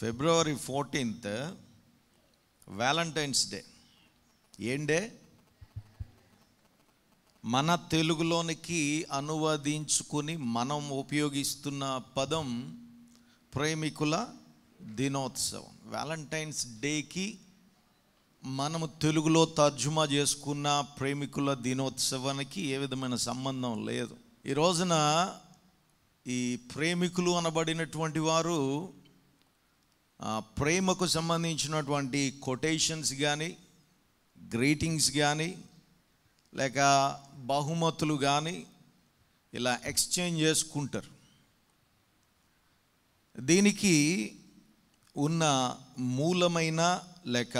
ఫిబ్రవరి fourteenth Valentine's day ఏం day మన తెలుగులోనికి అనువదించుకుని మనం ఉపయోగిస్తున్న పదం ప్రేమికుల దినోత్సవం వ్యాలంటైన్స్ డేకి మనము తెలుగులో తర్జుమా చేసుకున్న ప్రేమికుల దినోత్సవానికి ఏ విధమైన సంబంధం లేదు ఈ రోజున ఈ ప్రేమికులు అనబడినటువంటి వారు ప్రేమకు సంబంధించినటువంటి కొటేషన్స్ కానీ గ్రీటింగ్స్ కానీ లేక బహుమతులు కానీ ఇలా ఎక్స్చేంజ్ చేసుకుంటారు దీనికి ఉన్న మూలమైన లేక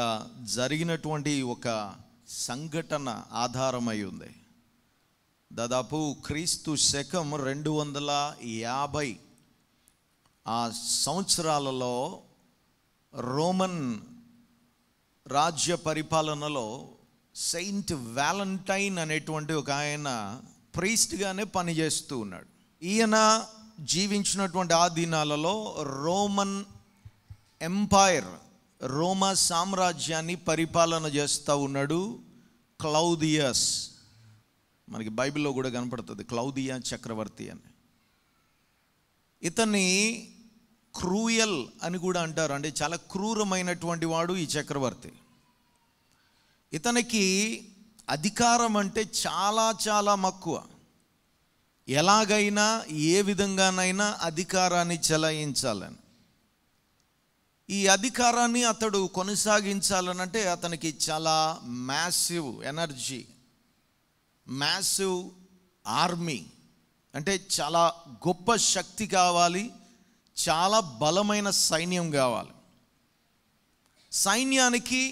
జరిగినటువంటి ఒక సంఘటన ఆధారమై ఉంది దాదాపు క్రీస్తు శకం రెండు వందల యాభై ఆ సంవత్సరాలలో రోమన్ రాజ్య పరిపాలనలో సెయింట్ వ్యాలంటైన్ అనేటువంటి ఒక ఆయన ప్రీస్ట్గానే పనిచేస్తూ ఉన్నాడు ఈయన జీవించినటువంటి ఆ దినాలలో రోమన్ ఎంపైర్ రోమ సామ్రాజ్యాన్ని పరిపాలన చేస్తూ ఉన్నాడు క్లౌదియస్ మనకి బైబిల్లో కూడా కనపడుతుంది క్లౌదియా చక్రవర్తి అని ఇతన్ని క్రూయల్ అని కూడా అంటారు అంటే చాలా క్రూరమైనటువంటి వాడు ఈ చక్రవర్తి ఇతనికి అధికారం అంటే చాలా చాలా మక్కువ ఎలాగైనా ఏ విధంగానైనా అధికారాన్ని చెలాయించాలని ఈ అధికారాన్ని అతడు కొనసాగించాలని అంటే అతనికి చాలా మ్యాసివ్ ఎనర్జీ మ్యాసివ్ ఆర్మీ అంటే చాలా గొప్ప శక్తి కావాలి చాలా బలమైన సైన్యం కావాలి సైన్యానికి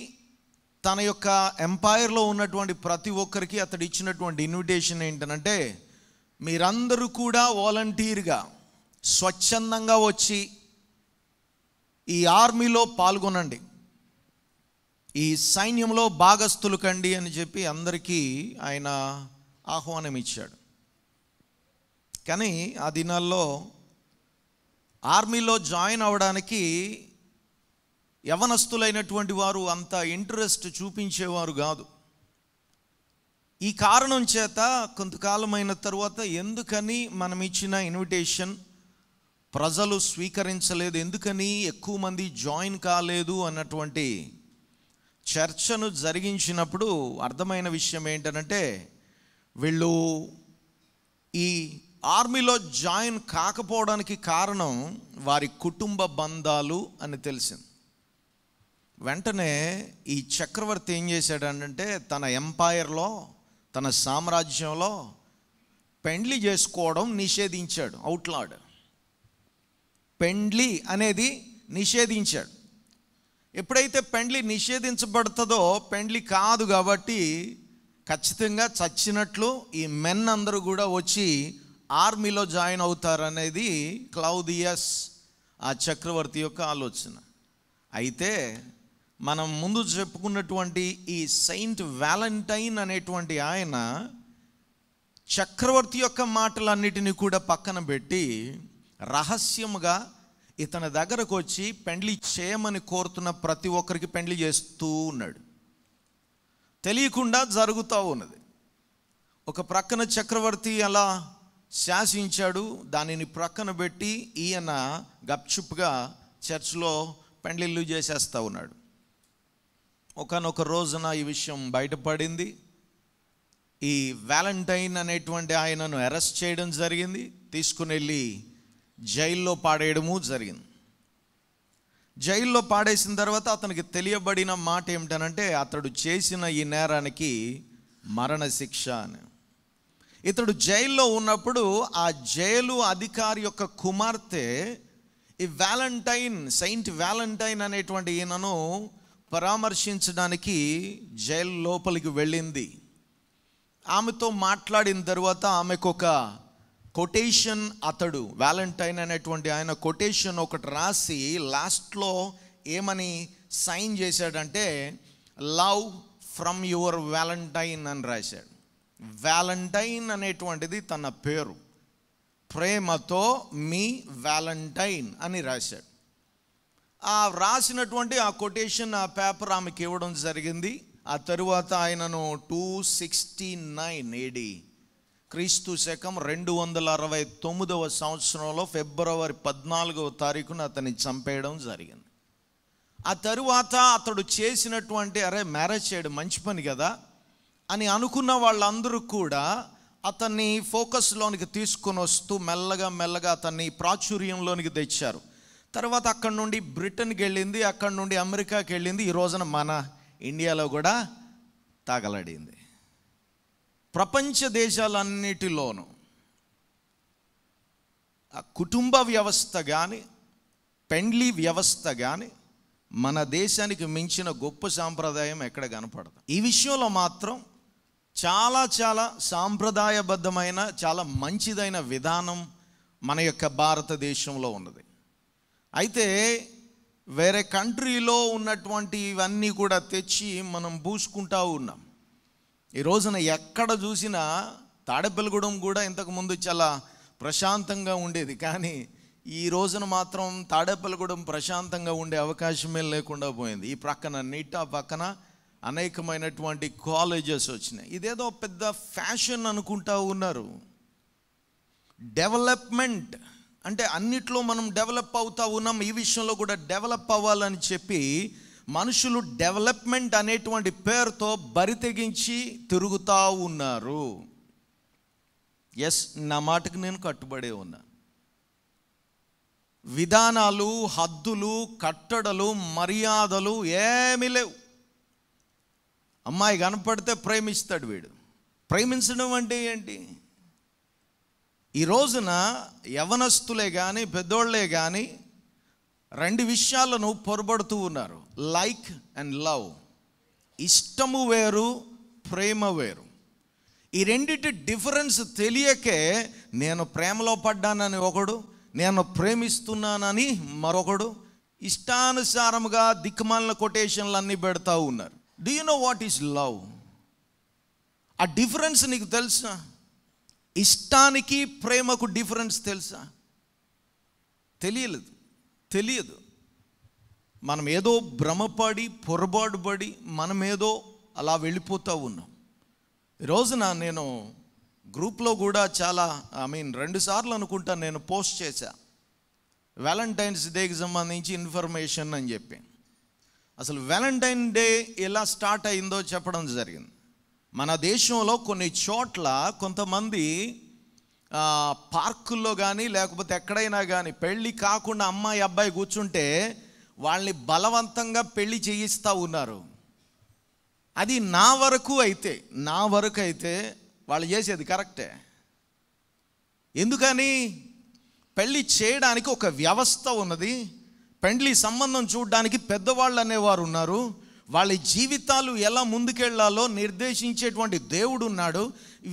తన యొక్క ఎంపైర్లో ఉన్నటువంటి ప్రతి ఒక్కరికి అతడు ఇచ్చినటువంటి ఇన్విటేషన్ ఏంటనంటే మీరందరూ కూడా వాలంటీర్గా స్వచ్ఛందంగా వచ్చి ఈ ఆర్మీలో పాల్గొనండి ఈ సైన్యంలో భాగస్థులు కండి అని చెప్పి అందరికీ ఆయన ఆహ్వానం ఇచ్చాడు కానీ ఆ దినాల్లో ఆర్మీలో జాయిన్ అవ్వడానికి యవనస్తులైనటువంటి వారు అంత ఇంట్రెస్ట్ చూపించేవారు కాదు ఈ కారణం చేత కొంతకాలమైన తర్వాత ఎందుకని మనం ఇచ్చిన ఇన్విటేషన్ ప్రజలు స్వీకరించలేదు ఎందుకని ఎక్కువ మంది జాయిన్ కాలేదు అన్నటువంటి చర్చను జరిగించినప్పుడు అర్థమైన విషయం ఏంటంటే వీళ్ళు ఈ ఆర్మీలో జాయిన్ కాకపోవడానికి కారణం వారి కుటుంబ బంధాలు అని తెలిసింది వెంటనే ఈ చక్రవర్తి ఏం చేశాడంటే తన ఎంపైర్లో తన సామ్రాజ్యంలో పెండ్లి చేసుకోవడం నిషేధించాడు అవుట్లాడు పెండ్లి అనేది నిషేధించాడు ఎప్పుడైతే పెండ్లి నిషేధించబడుతుందో పెండ్లి కాదు కాబట్టి ఖచ్చితంగా చచ్చినట్లు ఈ మెన్ అందరూ కూడా వచ్చి ఆర్మీలో జాయిన్ అవుతారనేది క్లౌదియస్ ఆ చక్రవర్తి యొక్క ఆలోచన అయితే మనం ముందు చెప్పుకున్నటువంటి ఈ సెయింట్ వ్యాలంటైన్ అనేటువంటి ఆయన చక్రవర్తి యొక్క మాటలన్నిటినీ కూడా పక్కన పెట్టి రహస్యముగా ఇతని దగ్గరకు వచ్చి పెండ్లి చేయమని కోరుతున్న ప్రతి ఒక్కరికి పెండ్లి చేస్తూ ఉన్నాడు తెలియకుండా జరుగుతూ ఉన్నది ఒక ప్రక్కన చక్రవర్తి అలా శాసించాడు దానిని ప్రక్కన పెట్టి ఈయన గప్చుప్గా చర్చ్లో పెండ్లిళ్ళు చేసేస్తూ ఉన్నాడు ఒకనొక రోజున ఈ విషయం బయటపడింది ఈ వ్యాలంటైన్ అనేటువంటి ఆయనను అరెస్ట్ చేయడం జరిగింది తీసుకుని వెళ్ళి జైల్లో పాడేయడము జరిగింది జైల్లో పాడేసిన తర్వాత అతనికి తెలియబడిన మాట ఏమిటనంటే అతడు చేసిన ఈ నేరానికి మరణశిక్ష అని ఇతడు జైల్లో ఉన్నప్పుడు ఆ జైలు అధికారి యొక్క కుమార్తె ఈ వ్యాలంటైన్ సెయింట్ వ్యాలంటైన్ అనేటువంటి ఈయనను పరామర్శించడానికి జైలు లోపలికి వెళ్ళింది ఆమెతో మాట్లాడిన తర్వాత ఆమెకు ఒక కొటేషన్ అతడు వ్యాలంటైన్ అనేటువంటి ఆయన కొటేషన్ ఒకటి రాసి లాస్ట్లో ఏమని సైన్ చేశాడంటే లవ్ ఫ్రమ్ యువర్ వ్యాలంటైన్ అని రాశాడు వ్యాలంటైన్ అనేటువంటిది తన పేరు ప్రేమతో మీ వ్యాలంటైన్ అని రాశాడు ఆ రాసినటువంటి ఆ కొటేషన్ ఆ పేపర్ ఆమెకి ఇవ్వడం జరిగింది ఆ తరువాత ఆయనను టూ సిక్స్టీ నైన్ ఏడి క్రీస్తు శకం రెండు వందల అరవై తొమ్మిదవ సంవత్సరంలో ఫిబ్రవరి పద్నాలుగవ తారీఖున అతన్ని చంపేయడం జరిగింది ఆ తరువాత అతడు చేసినటువంటి అరే మ్యారేజ్ చేయడం మంచి పని కదా అని అనుకున్న వాళ్ళందరూ కూడా అతన్ని ఫోకస్లోనికి తీసుకుని వస్తూ మెల్లగా మెల్లగా అతన్ని ప్రాచుర్యంలోనికి తెచ్చారు తర్వాత అక్కడి నుండి బ్రిటన్కి వెళ్ళింది అక్కడి నుండి అమెరికాకి వెళ్ళింది ఈ రోజున మన ఇండియాలో కూడా తాగలడింది ప్రపంచ దేశాలన్నిటిలోనూ ఆ కుటుంబ వ్యవస్థ కానీ పెండ్లి వ్యవస్థ కానీ మన దేశానికి మించిన గొప్ప సాంప్రదాయం ఎక్కడ కనపడదు ఈ విషయంలో మాత్రం చాలా చాలా సాంప్రదాయబద్ధమైన చాలా మంచిదైన విధానం మన యొక్క భారతదేశంలో ఉన్నది అయితే వేరే కంట్రీలో ఉన్నటువంటి ఇవన్నీ కూడా తెచ్చి మనం పూసుకుంటా ఉన్నాం ఈ రోజున ఎక్కడ చూసినా తాడేపల్లిగూడెం కూడా ఇంతకుముందు చాలా ప్రశాంతంగా ఉండేది కానీ ఈ రోజున మాత్రం తాడేపల్లిగూడెం ప్రశాంతంగా ఉండే అవకాశమే లేకుండా పోయింది ఈ ప్రక్కన నీటా పక్కన అనేకమైనటువంటి కాలేజెస్ వచ్చినాయి ఇదేదో పెద్ద ఫ్యాషన్ అనుకుంటా ఉన్నారు డెవలప్మెంట్ అంటే అన్నిట్లో మనం డెవలప్ అవుతా ఉన్నాం ఈ విషయంలో కూడా డెవలప్ అవ్వాలని చెప్పి మనుషులు డెవలప్మెంట్ అనేటువంటి పేరుతో బరి తెగించి తిరుగుతూ ఉన్నారు ఎస్ నా మాటకు నేను కట్టుబడే ఉన్నా విధానాలు హద్దులు కట్టడలు మర్యాదలు ఏమీ లేవు అమ్మాయి కనపడితే ప్రేమిస్తాడు వీడు ప్రేమించడం అంటే ఏంటి ఈ రోజున యవనస్తులే కానీ పెద్దోళ్లే కానీ రెండు విషయాలను పొరబడుతూ ఉన్నారు లైక్ అండ్ లవ్ ఇష్టము వేరు ప్రేమ వేరు ఈ రెండింటి డిఫరెన్స్ తెలియకే నేను ప్రేమలో పడ్డానని ఒకడు నేను ప్రేమిస్తున్నానని మరొకడు ఇష్టానుసారముగా దిక్కుమాలిన కొటేషన్లు అన్నీ పెడతా ఉన్నారు do you know what is love ఆ డిఫరెన్స్ నీకు తెలుసా ఇష్టానికి ప్రేమకు డిఫరెన్స్ తెలుసా తెలియలేదు తెలియదు మనం ఏదో భ్రమపడి పొరపాటుపడి పడి మనమేదో అలా వెళ్ళిపోతూ ఉన్నాం ఈరోజున నేను గ్రూప్లో కూడా చాలా ఐ మీన్ రెండుసార్లు అనుకుంటా నేను పోస్ట్ చేశా వ్యాలంటైన్స్ డేకి సంబంధించి ఇన్ఫర్మేషన్ అని చెప్పాను అసలు వ్యాలంటైన్ డే ఎలా స్టార్ట్ అయిందో చెప్పడం జరిగింది మన దేశంలో కొన్ని చోట్ల కొంతమంది పార్కుల్లో కానీ లేకపోతే ఎక్కడైనా కానీ పెళ్ళి కాకుండా అమ్మాయి అబ్బాయి కూర్చుంటే వాళ్ళని బలవంతంగా పెళ్ళి చేయిస్తూ ఉన్నారు అది నా వరకు అయితే నా వరకు అయితే వాళ్ళు చేసేది కరెక్టే ఎందుకని పెళ్ళి చేయడానికి ఒక వ్యవస్థ ఉన్నది పెండ్లి సంబంధం చూడడానికి పెద్దవాళ్ళు అనేవారు ఉన్నారు వాళ్ళ జీవితాలు ఎలా ముందుకెళ్లాలో నిర్దేశించేటువంటి దేవుడు ఉన్నాడు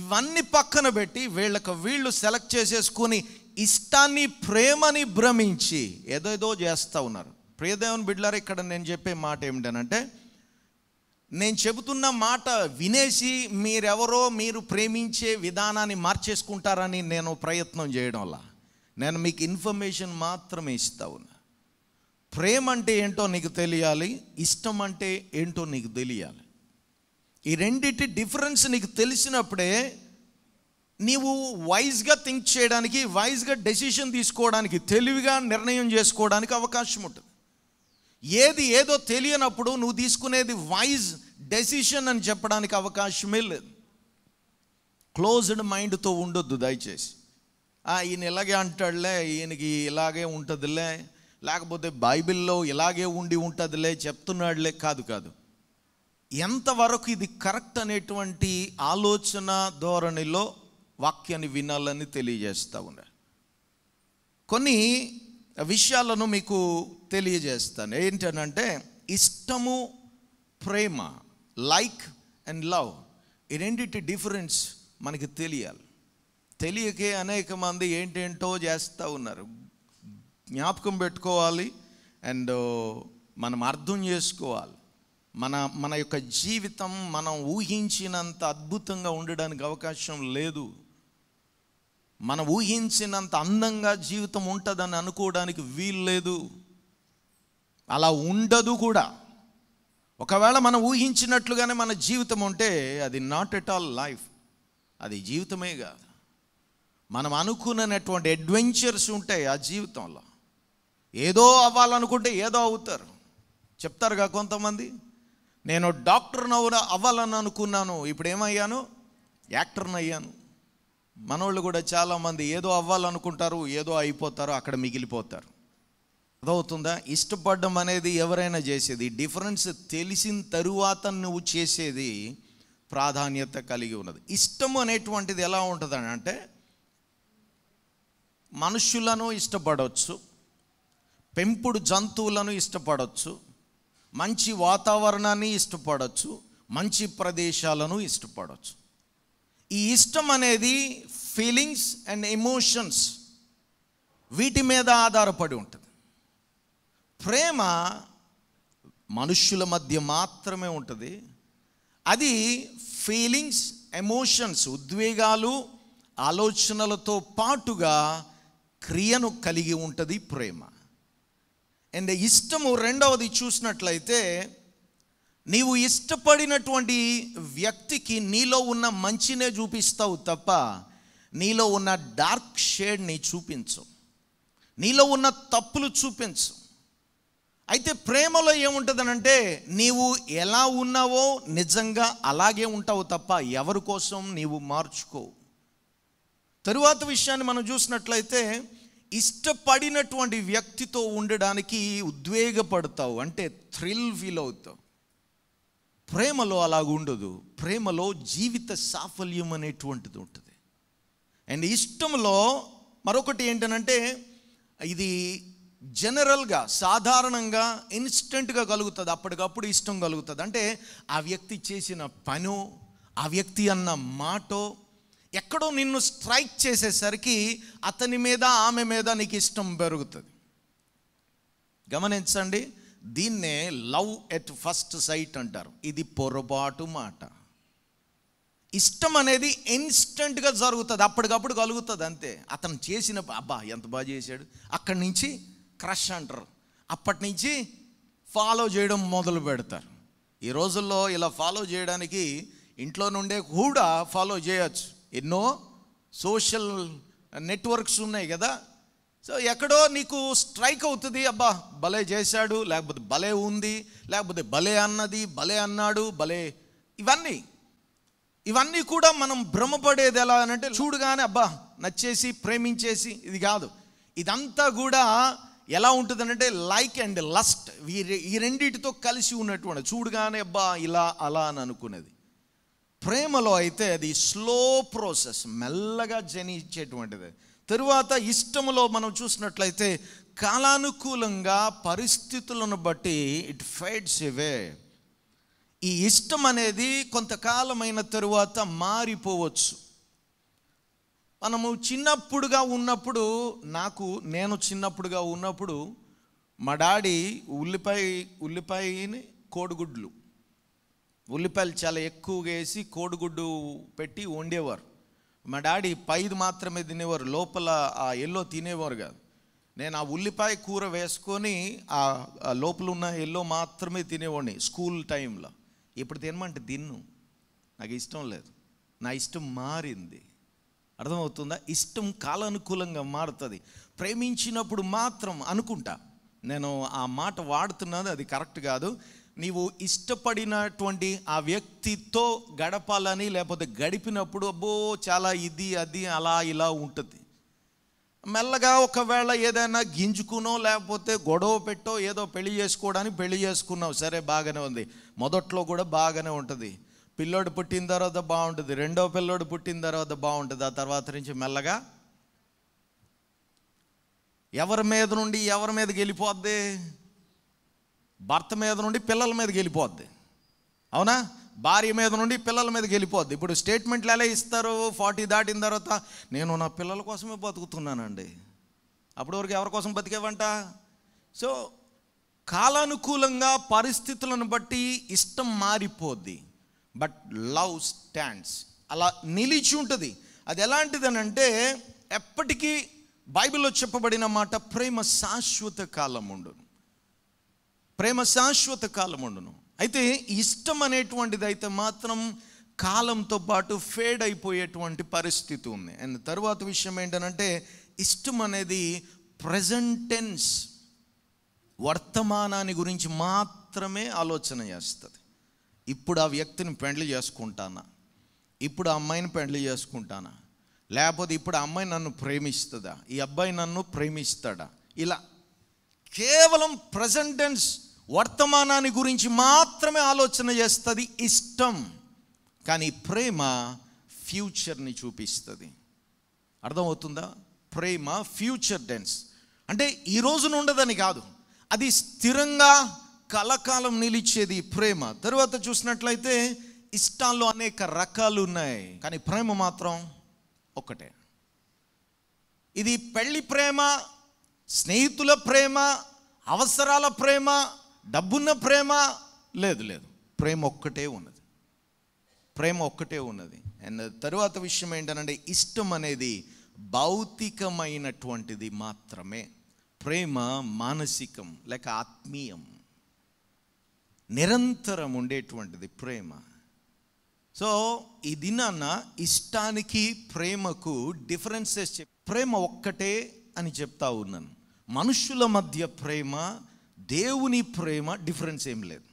ఇవన్నీ పక్కన పెట్టి వీళ్ళకు వీళ్ళు సెలెక్ట్ చేసేసుకుని ఇష్టాన్ని ప్రేమని భ్రమించి ఏదేదో చేస్తూ ఉన్నారు ప్రియదేవన్ బిడ్లారు ఇక్కడ నేను చెప్పే మాట ఏమిటనంటే నేను చెబుతున్న మాట వినేసి మీరెవరో మీరు ప్రేమించే విధానాన్ని మార్చేసుకుంటారని నేను ప్రయత్నం చేయడం వల్ల నేను మీకు ఇన్ఫర్మేషన్ మాత్రమే ఇస్తా ఉన్నా ప్రేమ అంటే ఏంటో నీకు తెలియాలి ఇష్టం అంటే ఏంటో నీకు తెలియాలి ఈ రెండింటి డిఫరెన్స్ నీకు తెలిసినప్పుడే నీవు వైజ్గా థింక్ చేయడానికి వైజ్గా డెసిషన్ తీసుకోవడానికి తెలివిగా నిర్ణయం చేసుకోవడానికి అవకాశం ఉంటుంది ఏది ఏదో తెలియనప్పుడు నువ్వు తీసుకునేది వైజ్ డెసిషన్ అని చెప్పడానికి అవకాశమే లేదు క్లోజ్డ్ మైండ్తో ఉండొద్దు దయచేసి ఈయన ఇలాగే అంటాడులే ఈయనకి ఇలాగే ఉంటుందిలే లేకపోతే బైబిల్లో ఇలాగే ఉండి ఉంటుందిలే చెప్తున్నాడులే కాదు కాదు ఎంతవరకు ఇది కరెక్ట్ అనేటువంటి ఆలోచన ధోరణిలో వాక్యాన్ని వినాలని తెలియజేస్తూ ఉన్నా కొన్ని విషయాలను మీకు తెలియజేస్తాను ఏంటనంటే ఇష్టము ప్రేమ లైక్ అండ్ లవ్ ఈ రెండింటి డిఫరెన్స్ మనకి తెలియాలి తెలియకే అనేక మంది ఏంటేంటో చేస్తూ ఉన్నారు జ్ఞాపకం పెట్టుకోవాలి అండ్ మనం అర్థం చేసుకోవాలి మన మన యొక్క జీవితం మనం ఊహించినంత అద్భుతంగా ఉండడానికి అవకాశం లేదు మనం ఊహించినంత అందంగా జీవితం ఉంటుందని అనుకోవడానికి వీలు లేదు అలా ఉండదు కూడా ఒకవేళ మనం ఊహించినట్లుగానే మన జీవితం ఉంటే అది నాట్ ఎట్ ఆల్ లైఫ్ అది జీవితమే కాదు మనం అనుకున్నటువంటి అడ్వెంచర్స్ ఉంటాయి ఆ జీవితంలో ఏదో అవ్వాలనుకుంటే ఏదో అవుతారు చెప్తారుగా కొంతమంది నేను డాక్టర్ అవ్వ అవ్వాలని అనుకున్నాను ఇప్పుడు ఏమయ్యాను యాక్టర్ని అయ్యాను మనోళ్ళు కూడా చాలామంది ఏదో అవ్వాలనుకుంటారు ఏదో అయిపోతారు అక్కడ మిగిలిపోతారు అదవుతుందా ఇష్టపడడం అనేది ఎవరైనా చేసేది డిఫరెన్స్ తెలిసిన తరువాత నువ్వు చేసేది ప్రాధాన్యత కలిగి ఉన్నది ఇష్టం అనేటువంటిది ఎలా ఉంటుంది అంటే మనుషులను ఇష్టపడవచ్చు పెంపుడు జంతువులను ఇష్టపడవచ్చు మంచి వాతావరణాన్ని ఇష్టపడవచ్చు మంచి ప్రదేశాలను ఇష్టపడవచ్చు ఈ ఇష్టం అనేది ఫీలింగ్స్ అండ్ ఎమోషన్స్ వీటి మీద ఆధారపడి ఉంటుంది ప్రేమ మనుష్యుల మధ్య మాత్రమే ఉంటుంది అది ఫీలింగ్స్ ఎమోషన్స్ ఉద్వేగాలు ఆలోచనలతో పాటుగా క్రియను కలిగి ఉంటుంది ప్రేమ అండ్ ఇష్టము రెండవది చూసినట్లయితే నీవు ఇష్టపడినటువంటి వ్యక్తికి నీలో ఉన్న మంచినే చూపిస్తావు తప్ప నీలో ఉన్న డార్క్ షేడ్ని చూపించు నీలో ఉన్న తప్పులు చూపించు అయితే ప్రేమలో ఏముంటుందనంటే నీవు ఎలా ఉన్నావో నిజంగా అలాగే ఉంటావు తప్ప ఎవరి కోసం నీవు మార్చుకో తరువాత విషయాన్ని మనం చూసినట్లయితే ఇష్టపడినటువంటి వ్యక్తితో ఉండడానికి ఉద్వేగపడతావు అంటే థ్రిల్ ఫీల్ అవుతావు ప్రేమలో అలాగ ఉండదు ప్రేమలో జీవిత సాఫల్యం అనేటువంటిది ఉంటుంది అండ్ ఇష్టంలో మరొకటి ఏంటనంటే ఇది జనరల్గా సాధారణంగా ఇన్స్టెంట్గా కలుగుతుంది అప్పటికప్పుడు ఇష్టం కలుగుతుంది అంటే ఆ వ్యక్తి చేసిన పను ఆ వ్యక్తి అన్న మాటో ఎక్కడో నిన్ను స్ట్రైక్ చేసేసరికి అతని మీద ఆమె మీద నీకు ఇష్టం పెరుగుతుంది గమనించండి దీన్నే లవ్ ఎట్ ఫస్ట్ సైట్ అంటారు ఇది పొరపాటు మాట ఇష్టం అనేది ఇన్స్టెంట్గా జరుగుతుంది అప్పటికప్పుడు కలుగుతుంది అంతే అతను చేసిన అబ్బా ఎంత బాగా చేశాడు అక్కడి నుంచి క్రష్ అంటారు అప్పటి నుంచి ఫాలో చేయడం మొదలు పెడతారు ఈ రోజుల్లో ఇలా ఫాలో చేయడానికి ఇంట్లో నుండే కూడా ఫాలో చేయొచ్చు ఎన్నో సోషల్ నెట్వర్క్స్ ఉన్నాయి కదా సో ఎక్కడో నీకు స్ట్రైక్ అవుతుంది అబ్బా భలే చేశాడు లేకపోతే భలే ఉంది లేకపోతే భలే అన్నది భలే అన్నాడు భలే ఇవన్నీ ఇవన్నీ కూడా మనం భ్రమపడేది ఎలా అని అంటే చూడుగానే అబ్బా నచ్చేసి ప్రేమించేసి ఇది కాదు ఇదంతా కూడా ఎలా ఉంటుందనంటే లైక్ అండ్ లస్ట్ ఈ రెండిటితో కలిసి ఉన్నటువంటి చూడుగానే అబ్బా ఇలా అలా అని అనుకునేది ప్రేమలో అయితే అది స్లో ప్రాసెస్ మెల్లగా జనించేటువంటిది తరువాత ఇష్టములో మనం చూసినట్లయితే కాలానుకూలంగా పరిస్థితులను బట్టి ఇట్ ఫైడ్స్ ఇవే ఈ ఇష్టం అనేది కొంతకాలమైన తరువాత మారిపోవచ్చు మనము చిన్నప్పుడుగా ఉన్నప్పుడు నాకు నేను చిన్నప్పుడుగా ఉన్నప్పుడు మా డాడీ ఉల్లిపాయ ఉల్లిపాయని కోడిగుడ్లు ఉల్లిపాయలు చాలా ఎక్కువగా వేసి కోడిగుడ్డు పెట్టి వండేవారు మా డాడీ పైదు మాత్రమే తినేవారు లోపల ఆ ఎల్లో తినేవారు కాదు నేను ఆ ఉల్లిపాయ కూర వేసుకొని ఆ లోపల ఉన్న ఎల్లో మాత్రమే తినేవాడిని స్కూల్ టైంలో ఇప్పుడు తినమంటే తిన్ను నాకు ఇష్టం లేదు నా ఇష్టం మారింది అర్థమవుతుందా ఇష్టం కాలానుకూలంగా మారుతుంది ప్రేమించినప్పుడు మాత్రం అనుకుంటా నేను ఆ మాట వాడుతున్నది అది కరెక్ట్ కాదు నీవు ఇష్టపడినటువంటి ఆ వ్యక్తితో గడపాలని లేకపోతే గడిపినప్పుడు అబ్బో చాలా ఇది అది అలా ఇలా ఉంటుంది మెల్లగా ఒకవేళ ఏదైనా గింజుకునో లేకపోతే గొడవ పెట్టో ఏదో పెళ్లి చేసుకోవడానికి పెళ్లి చేసుకున్నావు సరే బాగానే ఉంది మొదట్లో కూడా బాగానే ఉంటుంది పిల్లోడు పుట్టిన తర్వాత బాగుంటుంది రెండో పిల్లోడు పుట్టిన తర్వాత బాగుంటుంది ఆ తర్వాత నుంచి మెల్లగా ఎవరి మీద నుండి ఎవరి మీదకి వెళ్ళిపోద్ది భర్త మీద నుండి పిల్లల మీదకి వెళ్ళిపోద్ది అవునా భార్య మీద నుండి పిల్లల మీదకి వెళ్ళిపోద్ది ఇప్పుడు స్టేట్మెంట్లు ఎలా ఇస్తారు ఫార్టీ దాటిన తర్వాత నేను నా పిల్లల కోసమే బతుకుతున్నానండి అప్పటి వరకు ఎవరి కోసం బతికేవంట సో కాలానుకూలంగా పరిస్థితులను బట్టి ఇష్టం మారిపోద్ది బట్ లవ్ స్టాండ్స్ అలా నిలిచి ఉంటుంది అది ఎలాంటిదని అంటే ఎప్పటికీ బైబిల్లో చెప్పబడిన మాట ప్రేమ శాశ్వత కాలం ఉండు ప్రేమ శాశ్వత కాలం ఉండును అయితే ఇష్టం అనేటువంటిది అయితే మాత్రం కాలంతో పాటు ఫేడ్ అయిపోయేటువంటి పరిస్థితి ఉంది అండ్ తర్వాత విషయం ఏంటనంటే ఇష్టం అనేది ప్రజెంటెన్స్ వర్తమానాన్ని గురించి మాత్రమే ఆలోచన చేస్తుంది ఇప్పుడు ఆ వ్యక్తిని పెండ్లి చేసుకుంటానా ఇప్పుడు ఆ అమ్మాయిని పెండ్లి చేసుకుంటానా లేకపోతే ఇప్పుడు ఆ అమ్మాయి నన్ను ప్రేమిస్తుందా ఈ అబ్బాయి నన్ను ప్రేమిస్తాడా ఇలా కేవలం ప్రజెంటెన్స్ వర్తమానాన్ని గురించి మాత్రమే ఆలోచన చేస్తుంది ఇష్టం కానీ ప్రేమ ఫ్యూచర్ని చూపిస్తుంది అర్థమవుతుందా ప్రేమ ఫ్యూచర్ డెన్స్ అంటే ఈ రోజున ఉండదని కాదు అది స్థిరంగా కలకాలం నిలిచేది ప్రేమ తర్వాత చూసినట్లయితే ఇష్టాల్లో అనేక రకాలు ఉన్నాయి కానీ ప్రేమ మాత్రం ఒక్కటే ఇది పెళ్లి ప్రేమ స్నేహితుల ప్రేమ అవసరాల ప్రేమ డబ్బున్న ప్రేమ లేదు లేదు ప్రేమ ఒక్కటే ఉన్నది ప్రేమ ఒక్కటే ఉన్నది అండ్ తరువాత విషయం ఏంటంటే ఇష్టం అనేది భౌతికమైనటువంటిది మాత్రమే ప్రేమ మానసికం లేక ఆత్మీయం నిరంతరం ఉండేటువంటిది ప్రేమ సో ఈ దినాన్న ఇష్టానికి ప్రేమకు డిఫరెన్సెస్ ప్రేమ ఒక్కటే అని చెప్తా ఉన్నాను మనుషుల మధ్య ప్రేమ దేవుని ప్రేమ డిఫరెన్స్ ఏం లేదు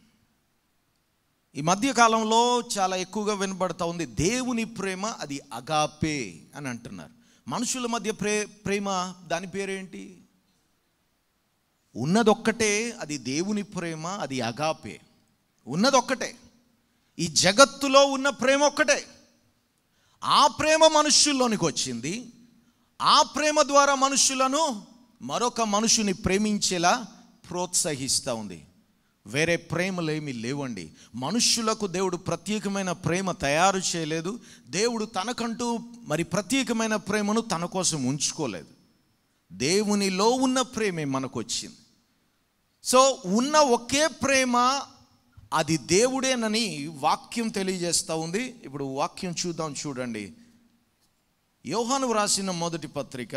ఈ మధ్యకాలంలో చాలా ఎక్కువగా వినబడతా ఉంది దేవుని ప్రేమ అది అగాపే అని అంటున్నారు మనుషుల మధ్య ప్రే ప్రేమ దాని పేరేంటి ఉన్నదొక్కటే అది దేవుని ప్రేమ అది అగాపే ఉన్నదొక్కటే ఈ జగత్తులో ఉన్న ప్రేమ ఒక్కటే ఆ ప్రేమ మనుష్యుల్లోనికి వచ్చింది ఆ ప్రేమ ద్వారా మనుషులను మరొక మనుషుని ప్రేమించేలా ప్రోత్సహిస్తూ ఉంది వేరే ఏమి లేవండి మనుష్యులకు దేవుడు ప్రత్యేకమైన ప్రేమ తయారు చేయలేదు దేవుడు తనకంటూ మరి ప్రత్యేకమైన ప్రేమను తన కోసం ఉంచుకోలేదు దేవునిలో ఉన్న ప్రేమే మనకు వచ్చింది సో ఉన్న ఒకే ప్రేమ అది దేవుడేనని వాక్యం తెలియజేస్తూ ఉంది ఇప్పుడు వాక్యం చూద్దాం చూడండి యోహాను రాసిన మొదటి పత్రిక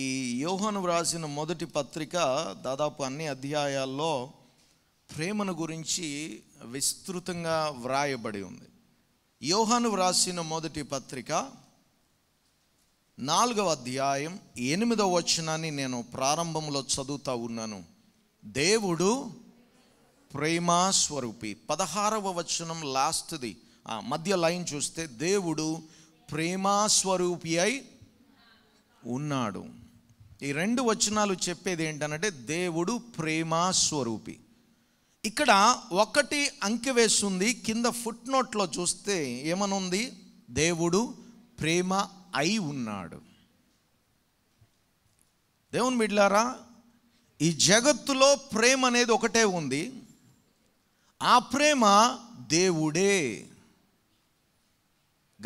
ఈ యోహను వ్రాసిన మొదటి పత్రిక దాదాపు అన్ని అధ్యాయాల్లో ప్రేమను గురించి విస్తృతంగా వ్రాయబడి ఉంది యోహను వ్రాసిన మొదటి పత్రిక నాలుగవ అధ్యాయం ఎనిమిదవ వచనాన్ని నేను ప్రారంభంలో చదువుతూ ఉన్నాను దేవుడు ప్రేమ స్వరూపి పదహారవ వచనం లాస్ట్ది మధ్య లైన్ చూస్తే దేవుడు ప్రేమ స్వరూపి అయి ఉన్నాడు ఈ రెండు వచనాలు చెప్పేది ఏంటంటే దేవుడు ప్రేమ స్వరూపి ఇక్కడ ఒకటి అంకె వేస్తుంది కింద ఫుట్ నోట్లో చూస్తే ఏమనుంది దేవుడు ప్రేమ అయి ఉన్నాడు దేవుని బిడ్లారా ఈ జగత్తులో ప్రేమ అనేది ఒకటే ఉంది ఆ ప్రేమ దేవుడే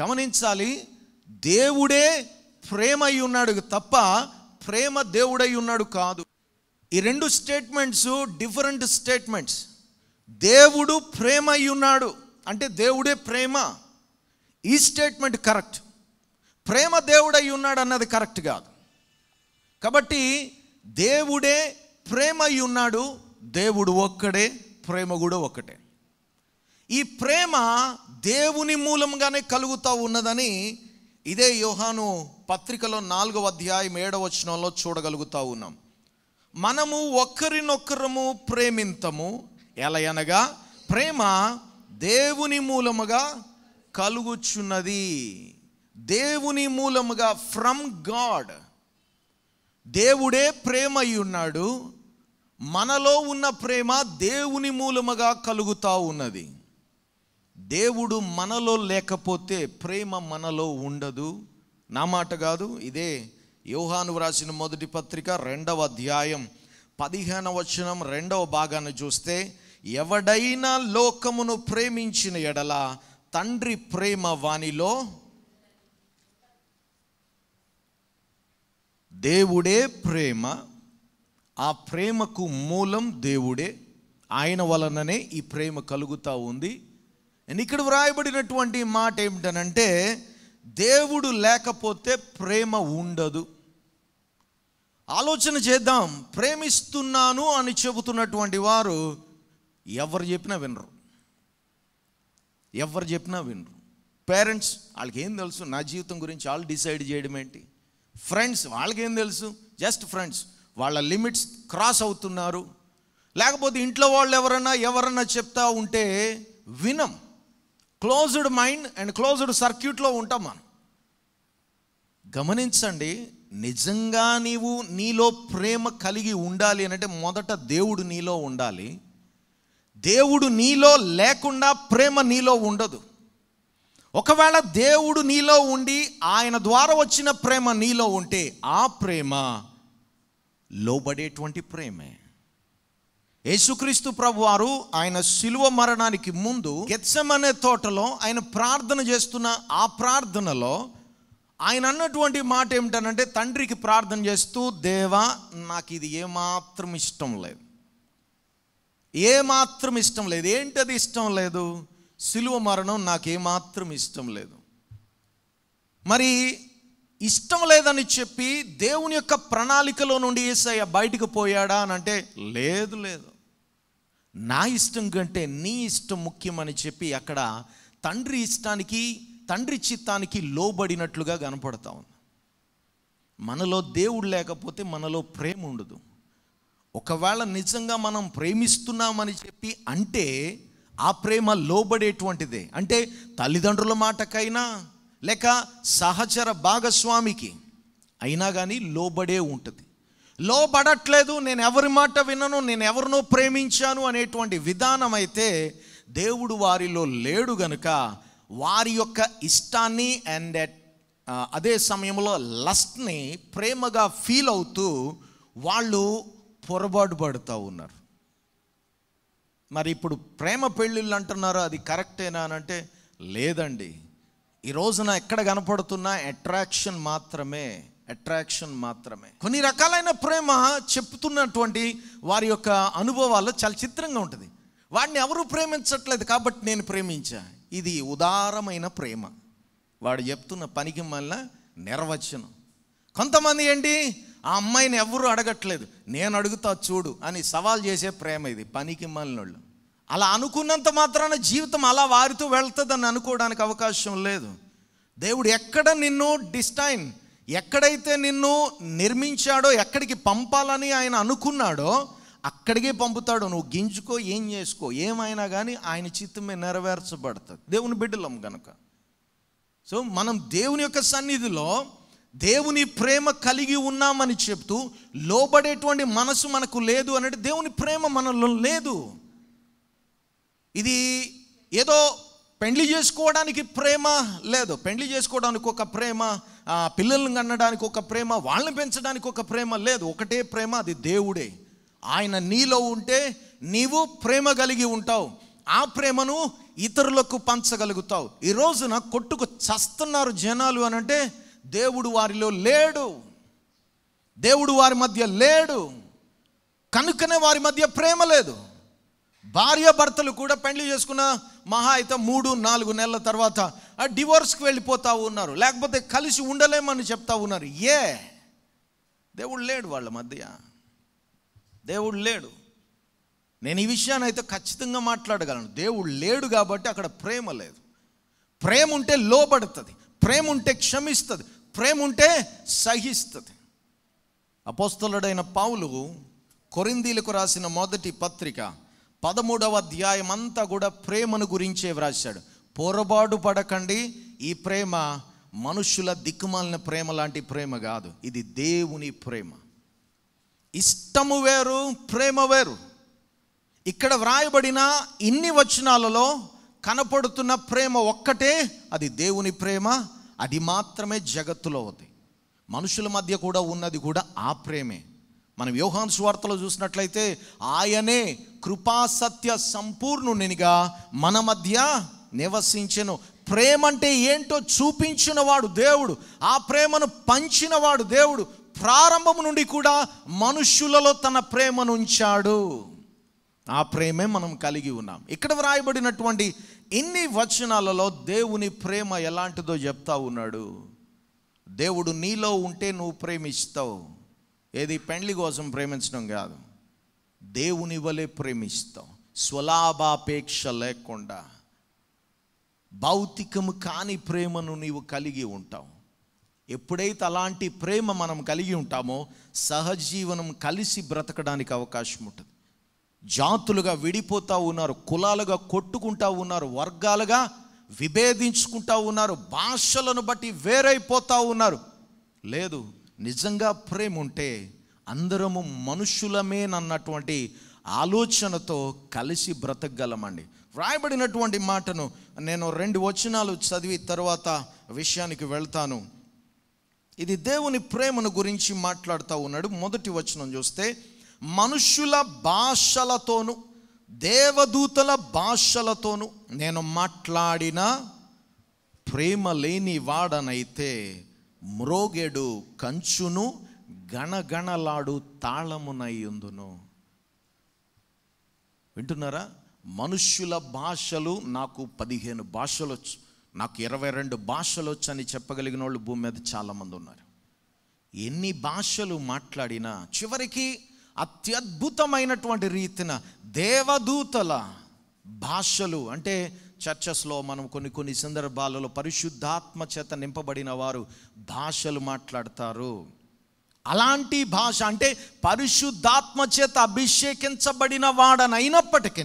గమనించాలి దేవుడే ప్రేమ అయి ఉన్నాడు తప్ప ప్రేమ దేవుడై ఉన్నాడు కాదు ఈ రెండు స్టేట్మెంట్స్ డిఫరెంట్ స్టేట్మెంట్స్ దేవుడు ప్రేమ అయి ఉన్నాడు అంటే దేవుడే ప్రేమ ఈ స్టేట్మెంట్ కరెక్ట్ ప్రేమ దేవుడై ఉన్నాడు అన్నది కరెక్ట్ కాదు కాబట్టి దేవుడే ప్రేమ అయి ఉన్నాడు దేవుడు ఒక్కడే ప్రేమ కూడా ఒక్కటే ఈ ప్రేమ దేవుని మూలంగానే కలుగుతూ ఉన్నదని ఇదే యోహాను పత్రికలో నాలుగో అధ్యాయం ఏడవ వచనంలో చూడగలుగుతా ఉన్నాం మనము ఒకరినొకరము ప్రేమింతము ఎలయనగా ప్రేమ దేవుని మూలముగా కలుగుచున్నది దేవుని మూలముగా ఫ్రమ్ గాడ్ దేవుడే ప్రేమ అయి ఉన్నాడు మనలో ఉన్న ప్రేమ దేవుని మూలముగా కలుగుతూ ఉన్నది దేవుడు మనలో లేకపోతే ప్రేమ మనలో ఉండదు నా మాట కాదు ఇదే యోహాను వ్రాసిన మొదటి పత్రిక రెండవ అధ్యాయం పదిహేను వచనం రెండవ భాగాన్ని చూస్తే ఎవడైనా లోకమును ప్రేమించిన ఎడల తండ్రి ప్రేమ వాణిలో దేవుడే ప్రేమ ఆ ప్రేమకు మూలం దేవుడే ఆయన వలననే ఈ ప్రేమ కలుగుతూ ఉంది అండ్ ఇక్కడ వ్రాయబడినటువంటి మాట ఏమిటనంటే దేవుడు లేకపోతే ప్రేమ ఉండదు ఆలోచన చేద్దాం ప్రేమిస్తున్నాను అని చెబుతున్నటువంటి వారు ఎవరు చెప్పినా వినరు ఎవరు చెప్పినా వినరు పేరెంట్స్ వాళ్ళకి ఏం తెలుసు నా జీవితం గురించి వాళ్ళు డిసైడ్ చేయడం ఏంటి ఫ్రెండ్స్ వాళ్ళకేం తెలుసు జస్ట్ ఫ్రెండ్స్ వాళ్ళ లిమిట్స్ క్రాస్ అవుతున్నారు లేకపోతే ఇంట్లో వాళ్ళు ఎవరన్నా ఎవరన్నా చెప్తా ఉంటే వినం క్లోజ్డ్ మైండ్ అండ్ క్లోజ్డ్ సర్క్యూట్లో ఉంటాం మనం గమనించండి నిజంగా నీవు నీలో ప్రేమ కలిగి ఉండాలి అని అంటే మొదట దేవుడు నీలో ఉండాలి దేవుడు నీలో లేకుండా ప్రేమ నీలో ఉండదు ఒకవేళ దేవుడు నీలో ఉండి ఆయన ద్వారా వచ్చిన ప్రేమ నీలో ఉంటే ఆ ప్రేమ లోబడేటువంటి ప్రేమే యేసుక్రీస్తు ప్రభు వారు ఆయన శిలువ మరణానికి ముందు అనే తోటలో ఆయన ప్రార్థన చేస్తున్న ఆ ప్రార్థనలో ఆయన అన్నటువంటి మాట ఏమిటనంటే తండ్రికి ప్రార్థన చేస్తూ దేవా నాకు ఇది ఏమాత్రం ఇష్టం లేదు ఏమాత్రం ఇష్టం లేదు ఏంటది ఇష్టం లేదు సిలువ మరణం నాకు ఏమాత్రం ఇష్టం లేదు మరి ఇష్టం లేదని చెప్పి దేవుని యొక్క ప్రణాళికలో నుండి ఏసయ్య బయటకు పోయాడా అని అంటే లేదు లేదు నా ఇష్టం కంటే నీ ఇష్టం ముఖ్యమని చెప్పి అక్కడ తండ్రి ఇష్టానికి తండ్రి చిత్తానికి లోబడినట్లుగా కనపడతా ఉంది మనలో దేవుడు లేకపోతే మనలో ప్రేమ ఉండదు ఒకవేళ నిజంగా మనం ప్రేమిస్తున్నామని చెప్పి అంటే ఆ ప్రేమ లోబడేటువంటిదే అంటే తల్లిదండ్రుల మాటకైనా లేక సహచర భాగస్వామికి అయినా కానీ లోబడే ఉంటుంది లోబడట్లేదు నేను ఎవరి మాట వినను నేను ఎవరినో ప్రేమించాను అనేటువంటి విధానం అయితే దేవుడు వారిలో లేడు గనుక వారి యొక్క ఇష్టాన్ని అండ్ అట్ అదే సమయంలో లస్ట్ని ప్రేమగా ఫీల్ అవుతూ వాళ్ళు పొరపాటు పడుతూ ఉన్నారు మరి ఇప్పుడు ప్రేమ పెళ్ళిళ్ళు అంటున్నారు అది కరెక్టేనా అని అంటే లేదండి ఈ రోజున ఎక్కడ కనపడుతున్నా అట్రాక్షన్ మాత్రమే అట్రాక్షన్ మాత్రమే కొన్ని రకాలైన ప్రేమ చెప్తున్నటువంటి వారి యొక్క అనుభవాలు చాలా చిత్రంగా ఉంటుంది వాడిని ఎవరు ప్రేమించట్లేదు కాబట్టి నేను ప్రేమించా ఇది ఉదారమైన ప్రేమ వాడు చెప్తున్న పనికి మళ్ళా నిర్వచనం కొంతమంది ఏంటి ఆ అమ్మాయిని ఎవరు అడగట్లేదు నేను అడుగుతా చూడు అని సవాల్ చేసే ప్రేమ ఇది పనికి మళ్ళీ అలా అనుకున్నంత మాత్రాన జీవితం అలా వారితో వెళ్తుందని అనుకోవడానికి అవకాశం లేదు దేవుడు ఎక్కడ నిన్ను డిస్టైన్ ఎక్కడైతే నిన్ను నిర్మించాడో ఎక్కడికి పంపాలని ఆయన అనుకున్నాడో అక్కడికే పంపుతాడు నువ్వు గింజుకో ఏం చేసుకో ఏమైనా కానీ ఆయన చిత్తమే నెరవేర్చబడుతుంది దేవుని బిడ్డలం కనుక సో మనం దేవుని యొక్క సన్నిధిలో దేవుని ప్రేమ కలిగి ఉన్నామని చెప్తూ లోబడేటువంటి మనసు మనకు లేదు అనేది దేవుని ప్రేమ మనలో లేదు ఇది ఏదో పెండ్లి చేసుకోవడానికి ప్రేమ లేదు పెండ్లి చేసుకోవడానికి ఒక ప్రేమ పిల్లలను అనడానికి ఒక ప్రేమ వాళ్ళని పెంచడానికి ఒక ప్రేమ లేదు ఒకటే ప్రేమ అది దేవుడే ఆయన నీలో ఉంటే నీవు ప్రేమ కలిగి ఉంటావు ఆ ప్రేమను ఇతరులకు పంచగలుగుతావు ఈ రోజున కొట్టుకు చస్తున్నారు జనాలు అని అంటే దేవుడు వారిలో లేడు దేవుడు వారి మధ్య లేడు కనుకనే వారి మధ్య ప్రేమ లేదు భార్య భర్తలు కూడా పెళ్లి చేసుకున్న మహా అయితే మూడు నాలుగు నెలల తర్వాత డివోర్స్కి వెళ్ళిపోతూ ఉన్నారు లేకపోతే కలిసి ఉండలేమని చెప్తా ఉన్నారు ఏ దేవుడు లేడు వాళ్ళ మధ్య దేవుడు లేడు నేను ఈ విషయాన్ని అయితే ఖచ్చితంగా మాట్లాడగలను దేవుడు లేడు కాబట్టి అక్కడ ప్రేమ లేదు ప్రేమ ఉంటే లోబడుతుంది ప్రేమ ఉంటే క్షమిస్తుంది ప్రేమ ఉంటే సహిస్తుంది అపోస్తలుడైన పావులు కొరిందీలకు రాసిన మొదటి పత్రిక పదమూడవ అధ్యాయం అంతా కూడా ప్రేమను గురించే వ్రాశాడు పొరబాటు పడకండి ఈ ప్రేమ మనుషుల దిక్కుమాలిన ప్రేమ లాంటి ప్రేమ కాదు ఇది దేవుని ప్రేమ ఇష్టము వేరు ప్రేమ వేరు ఇక్కడ వ్రాయబడిన ఇన్ని వచనాలలో కనపడుతున్న ప్రేమ ఒక్కటే అది దేవుని ప్రేమ అది మాత్రమే జగత్తులో ఉంది మనుషుల మధ్య కూడా ఉన్నది కూడా ఆ ప్రేమే మనం యోహాన్ స్వార్తలో చూసినట్లయితే ఆయనే కృపాసత్య సంపూర్ణునిగా మన మధ్య నివసించను ప్రేమ అంటే ఏంటో చూపించినవాడు దేవుడు ఆ ప్రేమను పంచినవాడు దేవుడు ప్రారంభం నుండి కూడా మనుష్యులలో తన ప్రేమను ఉంచాడు ఆ ప్రేమే మనం కలిగి ఉన్నాం ఇక్కడ వ్రాయబడినటువంటి ఇన్ని వచనాలలో దేవుని ప్రేమ ఎలాంటిదో చెప్తా ఉన్నాడు దేవుడు నీలో ఉంటే నువ్వు ప్రేమిస్తావు ఏది పెండ్లి కోసం ప్రేమించడం కాదు దేవుని వలె ప్రేమిస్తావు స్వలాభాపేక్ష లేకుండా భౌతికము కాని ప్రేమను నీవు కలిగి ఉంటావు ఎప్పుడైతే అలాంటి ప్రేమ మనం కలిగి ఉంటామో సహజీవనం కలిసి బ్రతకడానికి అవకాశం ఉంటుంది జాతులుగా విడిపోతూ ఉన్నారు కులాలుగా కొట్టుకుంటా ఉన్నారు వర్గాలుగా విభేదించుకుంటా ఉన్నారు భాషలను బట్టి వేరైపోతూ ఉన్నారు లేదు నిజంగా ప్రేమ ఉంటే అందరము మనుషులమేనన్నటువంటి ఆలోచనతో కలిసి బ్రతకగలమండి వ్రాయబడినటువంటి మాటను నేను రెండు వచనాలు చదివి తర్వాత విషయానికి వెళ్తాను ఇది దేవుని ప్రేమను గురించి మాట్లాడుతూ ఉన్నాడు మొదటి వచనం చూస్తే మనుషుల భాషలతోను దేవదూతల భాషలతోను నేను మాట్లాడిన ప్రేమ లేని వాడనైతే మ్రోగెడు కంచును గణగణలాడు తాళమునయ్యుందును వింటున్నారా మనుష్యుల భాషలు నాకు పదిహేను భాషలు వచ్చు నాకు ఇరవై రెండు భాషలు వచ్చు అని చెప్పగలిగిన వాళ్ళు భూమి మీద చాలామంది ఉన్నారు ఎన్ని భాషలు మాట్లాడినా చివరికి అత్యద్భుతమైనటువంటి రీతిన దేవదూతల భాషలు అంటే చర్చస్లో మనం కొన్ని కొన్ని సందర్భాలలో పరిశుద్ధాత్మ చేత నింపబడిన వారు భాషలు మాట్లాడతారు అలాంటి భాష అంటే పరిశుద్ధాత్మ చేత అభిషేకించబడిన వాడనైనప్పటికీ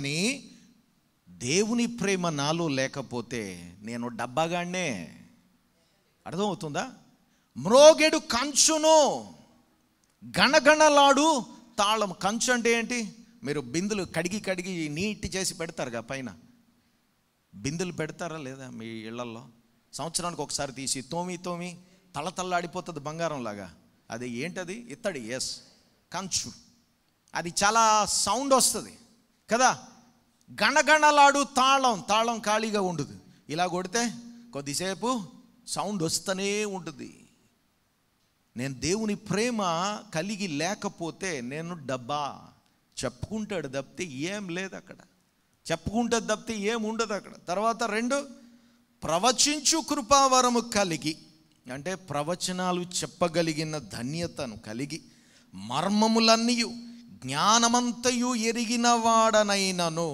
దేవుని ప్రేమ నాలో లేకపోతే నేను డబ్బాగానే అర్థమవుతుందా మ్రోగెడు కంచును గణగణలాడు తాళం కంచు అంటే ఏంటి మీరు బిందులు కడిగి కడిగి నీట్ చేసి పెడతారుగా పైన బిందులు పెడతారా లేదా మీ ఇళ్లల్లో సంవత్సరానికి ఒకసారి తీసి తోమి తోమి తలతల్లాడిపోతుంది బంగారంలాగా అది ఏంటది ఇత్తడి ఎస్ కంచు అది చాలా సౌండ్ వస్తుంది కదా గణగణలాడు తాళం తాళం ఖాళీగా ఉండదు ఇలా కొడితే కొద్దిసేపు సౌండ్ వస్తూనే ఉంటుంది నేను దేవుని ప్రేమ కలిగి లేకపోతే నేను డబ్బా చెప్పుకుంటాడు తప్పితే ఏం లేదు అక్కడ చెప్పుకుంటే తప్పితే ఏం ఉండదు అక్కడ తర్వాత రెండు ప్రవచించు కృపావరము కలిగి అంటే ప్రవచనాలు చెప్పగలిగిన ధన్యతను కలిగి మర్మములన్నీ జ్ఞానమంతయు ఎరిగిన వాడనైనను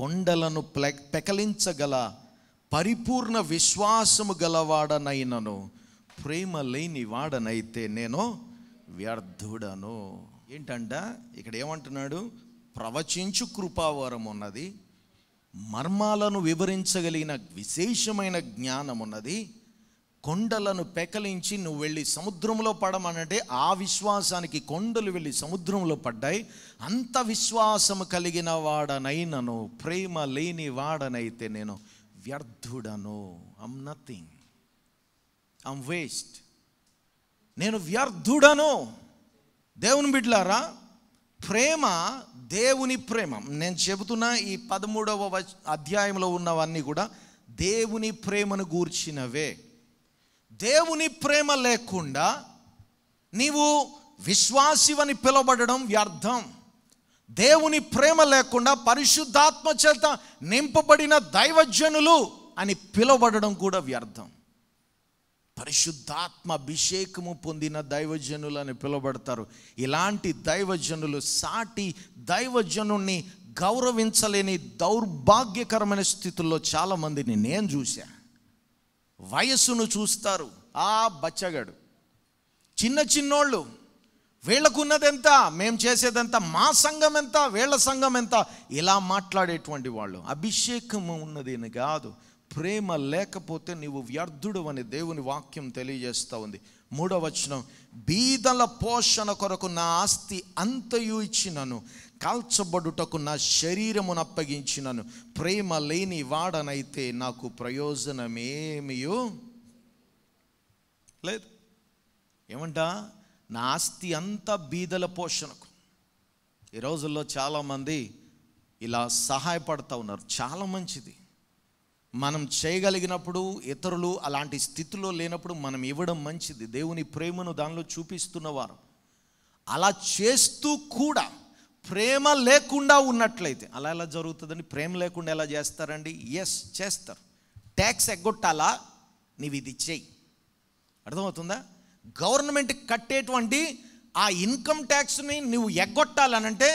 కొండలను పెకలించగల పరిపూర్ణ విశ్వాసము గలవాడనైనను ప్రేమ లేని వాడనైతే నేను వ్యర్థుడను ఏంటంట ఇక్కడ ఏమంటున్నాడు ప్రవచించు కృపావరం ఉన్నది మర్మాలను వివరించగలిగిన విశేషమైన జ్ఞానం ఉన్నది కొండలను పెకలించి నువ్వు వెళ్ళి సముద్రంలో పడమనంటే ఆ విశ్వాసానికి కొండలు వెళ్ళి సముద్రంలో పడ్డాయి అంత విశ్వాసం కలిగిన వాడనైనను ప్రేమ లేని వాడనైతే నేను వ్యర్థుడను ఐమ్ నథింగ్ ఐమ్ వేస్ట్ నేను వ్యర్థుడను దేవుని బిడ్లారా ప్రేమ దేవుని ప్రేమ నేను చెబుతున్న ఈ పదమూడవ అధ్యాయంలో ఉన్నవన్నీ కూడా దేవుని ప్రేమను గూర్చినవే దేవుని ప్రేమ లేకుండా నీవు విశ్వాసివని పిలవబడడం వ్యర్థం దేవుని ప్రేమ లేకుండా పరిశుద్ధాత్మ చేత నింపబడిన దైవజనులు అని పిలవబడడం కూడా వ్యర్థం పరిశుద్ధాత్మ అభిషేకము పొందిన దైవజనులు అని పిలువబడతారు ఇలాంటి దైవజనులు సాటి దైవజనుణ్ణి గౌరవించలేని దౌర్భాగ్యకరమైన స్థితుల్లో చాలామందిని నేను చూశాను వయస్సును చూస్తారు ఆ బచ్చగాడు చిన్న చిన్నోళ్ళు వీళ్ళకున్నదెంత మేము చేసేదంత మా సంఘం ఎంత వీళ్ళ సంఘం ఎంత ఇలా మాట్లాడేటువంటి వాళ్ళు అభిషేకము ఉన్నది కాదు ప్రేమ లేకపోతే నీవు వ్యర్థుడు అని దేవుని వాక్యం తెలియజేస్తూ ఉంది మూడో వచనం బీదల పోషణ కొరకు నా ఆస్తి అంతయు ఇచ్చినను కాల్చబడుటకు నా శరీరమును అప్పగించినను ప్రేమ లేని వాడనైతే నాకు ప్రయోజనమేమియో లేదు ఏమంట నా ఆస్తి అంతా బీదల పోషణకు ఈ రోజుల్లో చాలామంది ఇలా సహాయపడతా ఉన్నారు చాలా మంచిది మనం చేయగలిగినప్పుడు ఇతరులు అలాంటి స్థితిలో లేనప్పుడు మనం ఇవ్వడం మంచిది దేవుని ప్రేమను దానిలో చూపిస్తున్నవారు అలా చేస్తూ కూడా ప్రేమ లేకుండా ఉన్నట్లయితే అలా ఎలా జరుగుతుందండి ప్రేమ లేకుండా ఎలా చేస్తారండి ఎస్ చేస్తారు ట్యాక్స్ ఎగ్గొట్టాలా నీవు ఇది చెయ్యి అర్థమవుతుందా గవర్నమెంట్ కట్టేటువంటి ఆ ఇన్కమ్ ట్యాక్స్ని నువ్వు ఎగ్గొట్టాలనంటే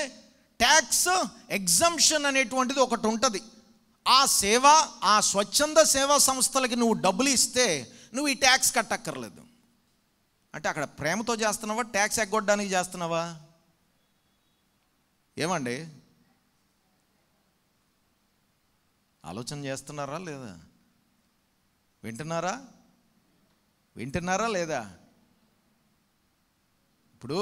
ట్యాక్స్ ఎగ్జంప్షన్ అనేటువంటిది ఒకటి ఉంటుంది ఆ సేవ ఆ స్వచ్ఛంద సేవా సంస్థలకి నువ్వు డబ్బులు ఇస్తే నువ్వు ఈ ట్యాక్స్ కట్టక్కర్లేదు అంటే అక్కడ ప్రేమతో చేస్తున్నావా ట్యాక్స్ ఎగ్గొట్టడానికి చేస్తున్నావా ఏమండి ఆలోచన చేస్తున్నారా లేదా వింటున్నారా వింటున్నారా లేదా ఇప్పుడు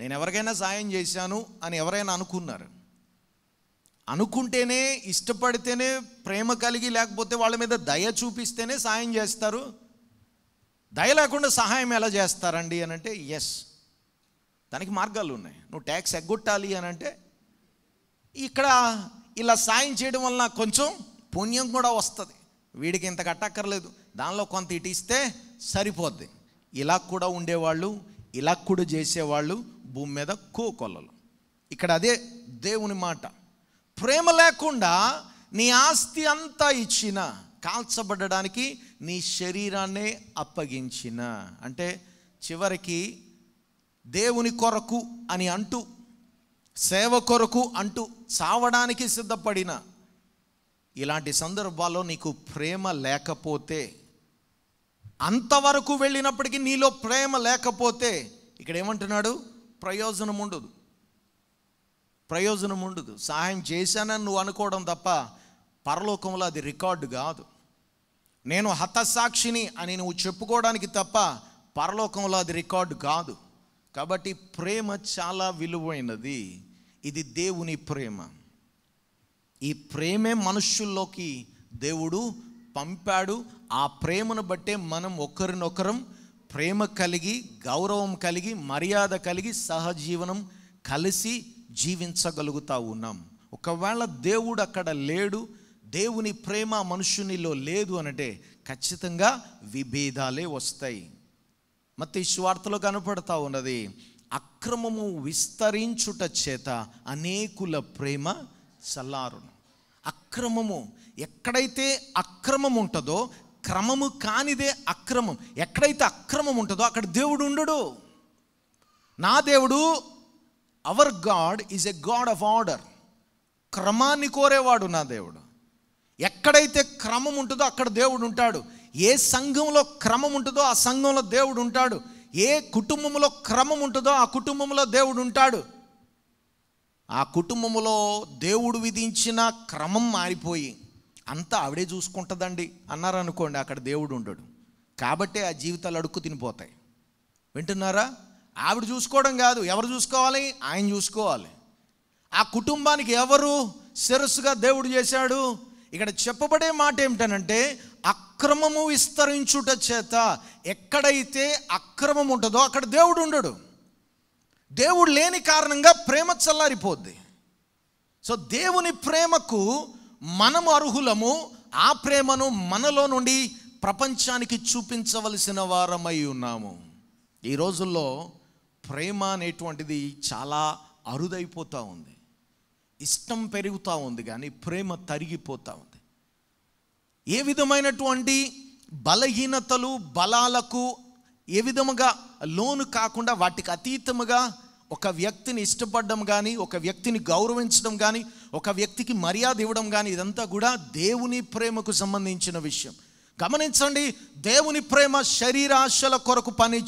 నేను ఎవరికైనా సాయం చేశాను అని ఎవరైనా అనుకున్నారు అనుకుంటేనే ఇష్టపడితేనే ప్రేమ కలిగి లేకపోతే వాళ్ళ మీద దయ చూపిస్తేనే సాయం చేస్తారు దయ లేకుండా సహాయం ఎలా చేస్తారండి అని అంటే ఎస్ దానికి మార్గాలు ఉన్నాయి నువ్వు ట్యాక్స్ ఎగ్గొట్టాలి అని అంటే ఇక్కడ ఇలా సాయం చేయడం వలన కొంచెం పుణ్యం కూడా వస్తుంది వీడికి ఇంత కట్టక్కర్లేదు దానిలో కొంత ఇటు ఇస్తే సరిపోద్ది ఇలా కూడా ఉండేవాళ్ళు ఇలా కూడా చేసేవాళ్ళు భూమి మీద కోకొల్లలు ఇక్కడ అదే దేవుని మాట ప్రేమ లేకుండా నీ ఆస్తి అంతా ఇచ్చిన కాల్చబడడానికి నీ శరీరాన్నే అప్పగించిన అంటే చివరికి దేవుని కొరకు అని అంటూ సేవ కొరకు అంటూ చావడానికి సిద్ధపడిన ఇలాంటి సందర్భాల్లో నీకు ప్రేమ లేకపోతే అంతవరకు వెళ్ళినప్పటికీ నీలో ప్రేమ లేకపోతే ఇక్కడ ఏమంటున్నాడు ప్రయోజనం ఉండదు ప్రయోజనం ఉండదు సహాయం చేశానని నువ్వు అనుకోవడం తప్ప పరలోకంలో అది రికార్డు కాదు నేను హతసాక్షిని అని నువ్వు చెప్పుకోవడానికి తప్ప పరలోకంలో అది రికార్డు కాదు కాబట్టి ప్రేమ చాలా విలువైనది ఇది దేవుని ప్రేమ ఈ ప్రేమే మనుష్యుల్లోకి దేవుడు పంపాడు ఆ ప్రేమను బట్టే మనం ఒకరినొకరం ప్రేమ కలిగి గౌరవం కలిగి మర్యాద కలిగి సహజీవనం కలిసి జీవించగలుగుతా ఉన్నాం ఒకవేళ దేవుడు అక్కడ లేడు దేవుని ప్రేమ మనుషునిలో లేదు అనంటే ఖచ్చితంగా విభేదాలే వస్తాయి మత్తి స్వార్థలో కనపడతా ఉన్నది అక్రమము విస్తరించుట చేత అనేకుల ప్రేమ చల్లారును అక్రమము ఎక్కడైతే అక్రమం ఉంటుందో క్రమము కానిదే అక్రమం ఎక్కడైతే అక్రమం ఉంటుందో అక్కడ దేవుడు ఉండడు నా దేవుడు our God is a God of order క్రమాన్ని కోరేవాడు నా దేవుడు ఎక్కడైతే క్రమం ఉంటుందో అక్కడ దేవుడు ఉంటాడు ఏ సంఘంలో క్రమం ఉంటుందో ఆ సంఘంలో దేవుడు ఉంటాడు ఏ కుటుంబంలో క్రమం ఉంటుందో ఆ కుటుంబంలో దేవుడు ఉంటాడు ఆ కుటుంబంలో దేవుడు విధించిన క్రమం మారిపోయి అంతా ఆవిడే చూసుకుంటుందండి అన్నారనుకోండి అక్కడ దేవుడు ఉండడు కాబట్టే ఆ జీవితాలు అడుక్కు తినిపోతాయి వింటున్నారా ఆవిడ చూసుకోవడం కాదు ఎవరు చూసుకోవాలి ఆయన చూసుకోవాలి ఆ కుటుంబానికి ఎవరు శిరస్సుగా దేవుడు చేశాడు ఇక్కడ చెప్పబడే మాట ఏమిటనంటే అక్రమము విస్తరించుట చేత ఎక్కడైతే అక్రమం ఉంటుందో అక్కడ దేవుడు ఉండడు దేవుడు లేని కారణంగా ప్రేమ చల్లారిపోద్ది సో దేవుని ప్రేమకు మనము అర్హులము ఆ ప్రేమను మనలో నుండి ప్రపంచానికి చూపించవలసిన వారమై ఉన్నాము ఈ రోజుల్లో ప్రేమ అనేటువంటిది చాలా అరుదైపోతూ ఉంది ఇష్టం పెరుగుతూ ఉంది కానీ ప్రేమ తరిగిపోతూ ఉంది ఏ విధమైనటువంటి బలహీనతలు బలాలకు ఏ విధముగా లోను కాకుండా వాటికి అతీతముగా ఒక వ్యక్తిని ఇష్టపడడం కానీ ఒక వ్యక్తిని గౌరవించడం కానీ ఒక వ్యక్తికి మర్యాద ఇవ్వడం కానీ ఇదంతా కూడా దేవుని ప్రేమకు సంబంధించిన విషయం గమనించండి దేవుని ప్రేమ శరీరాశల కొరకు పని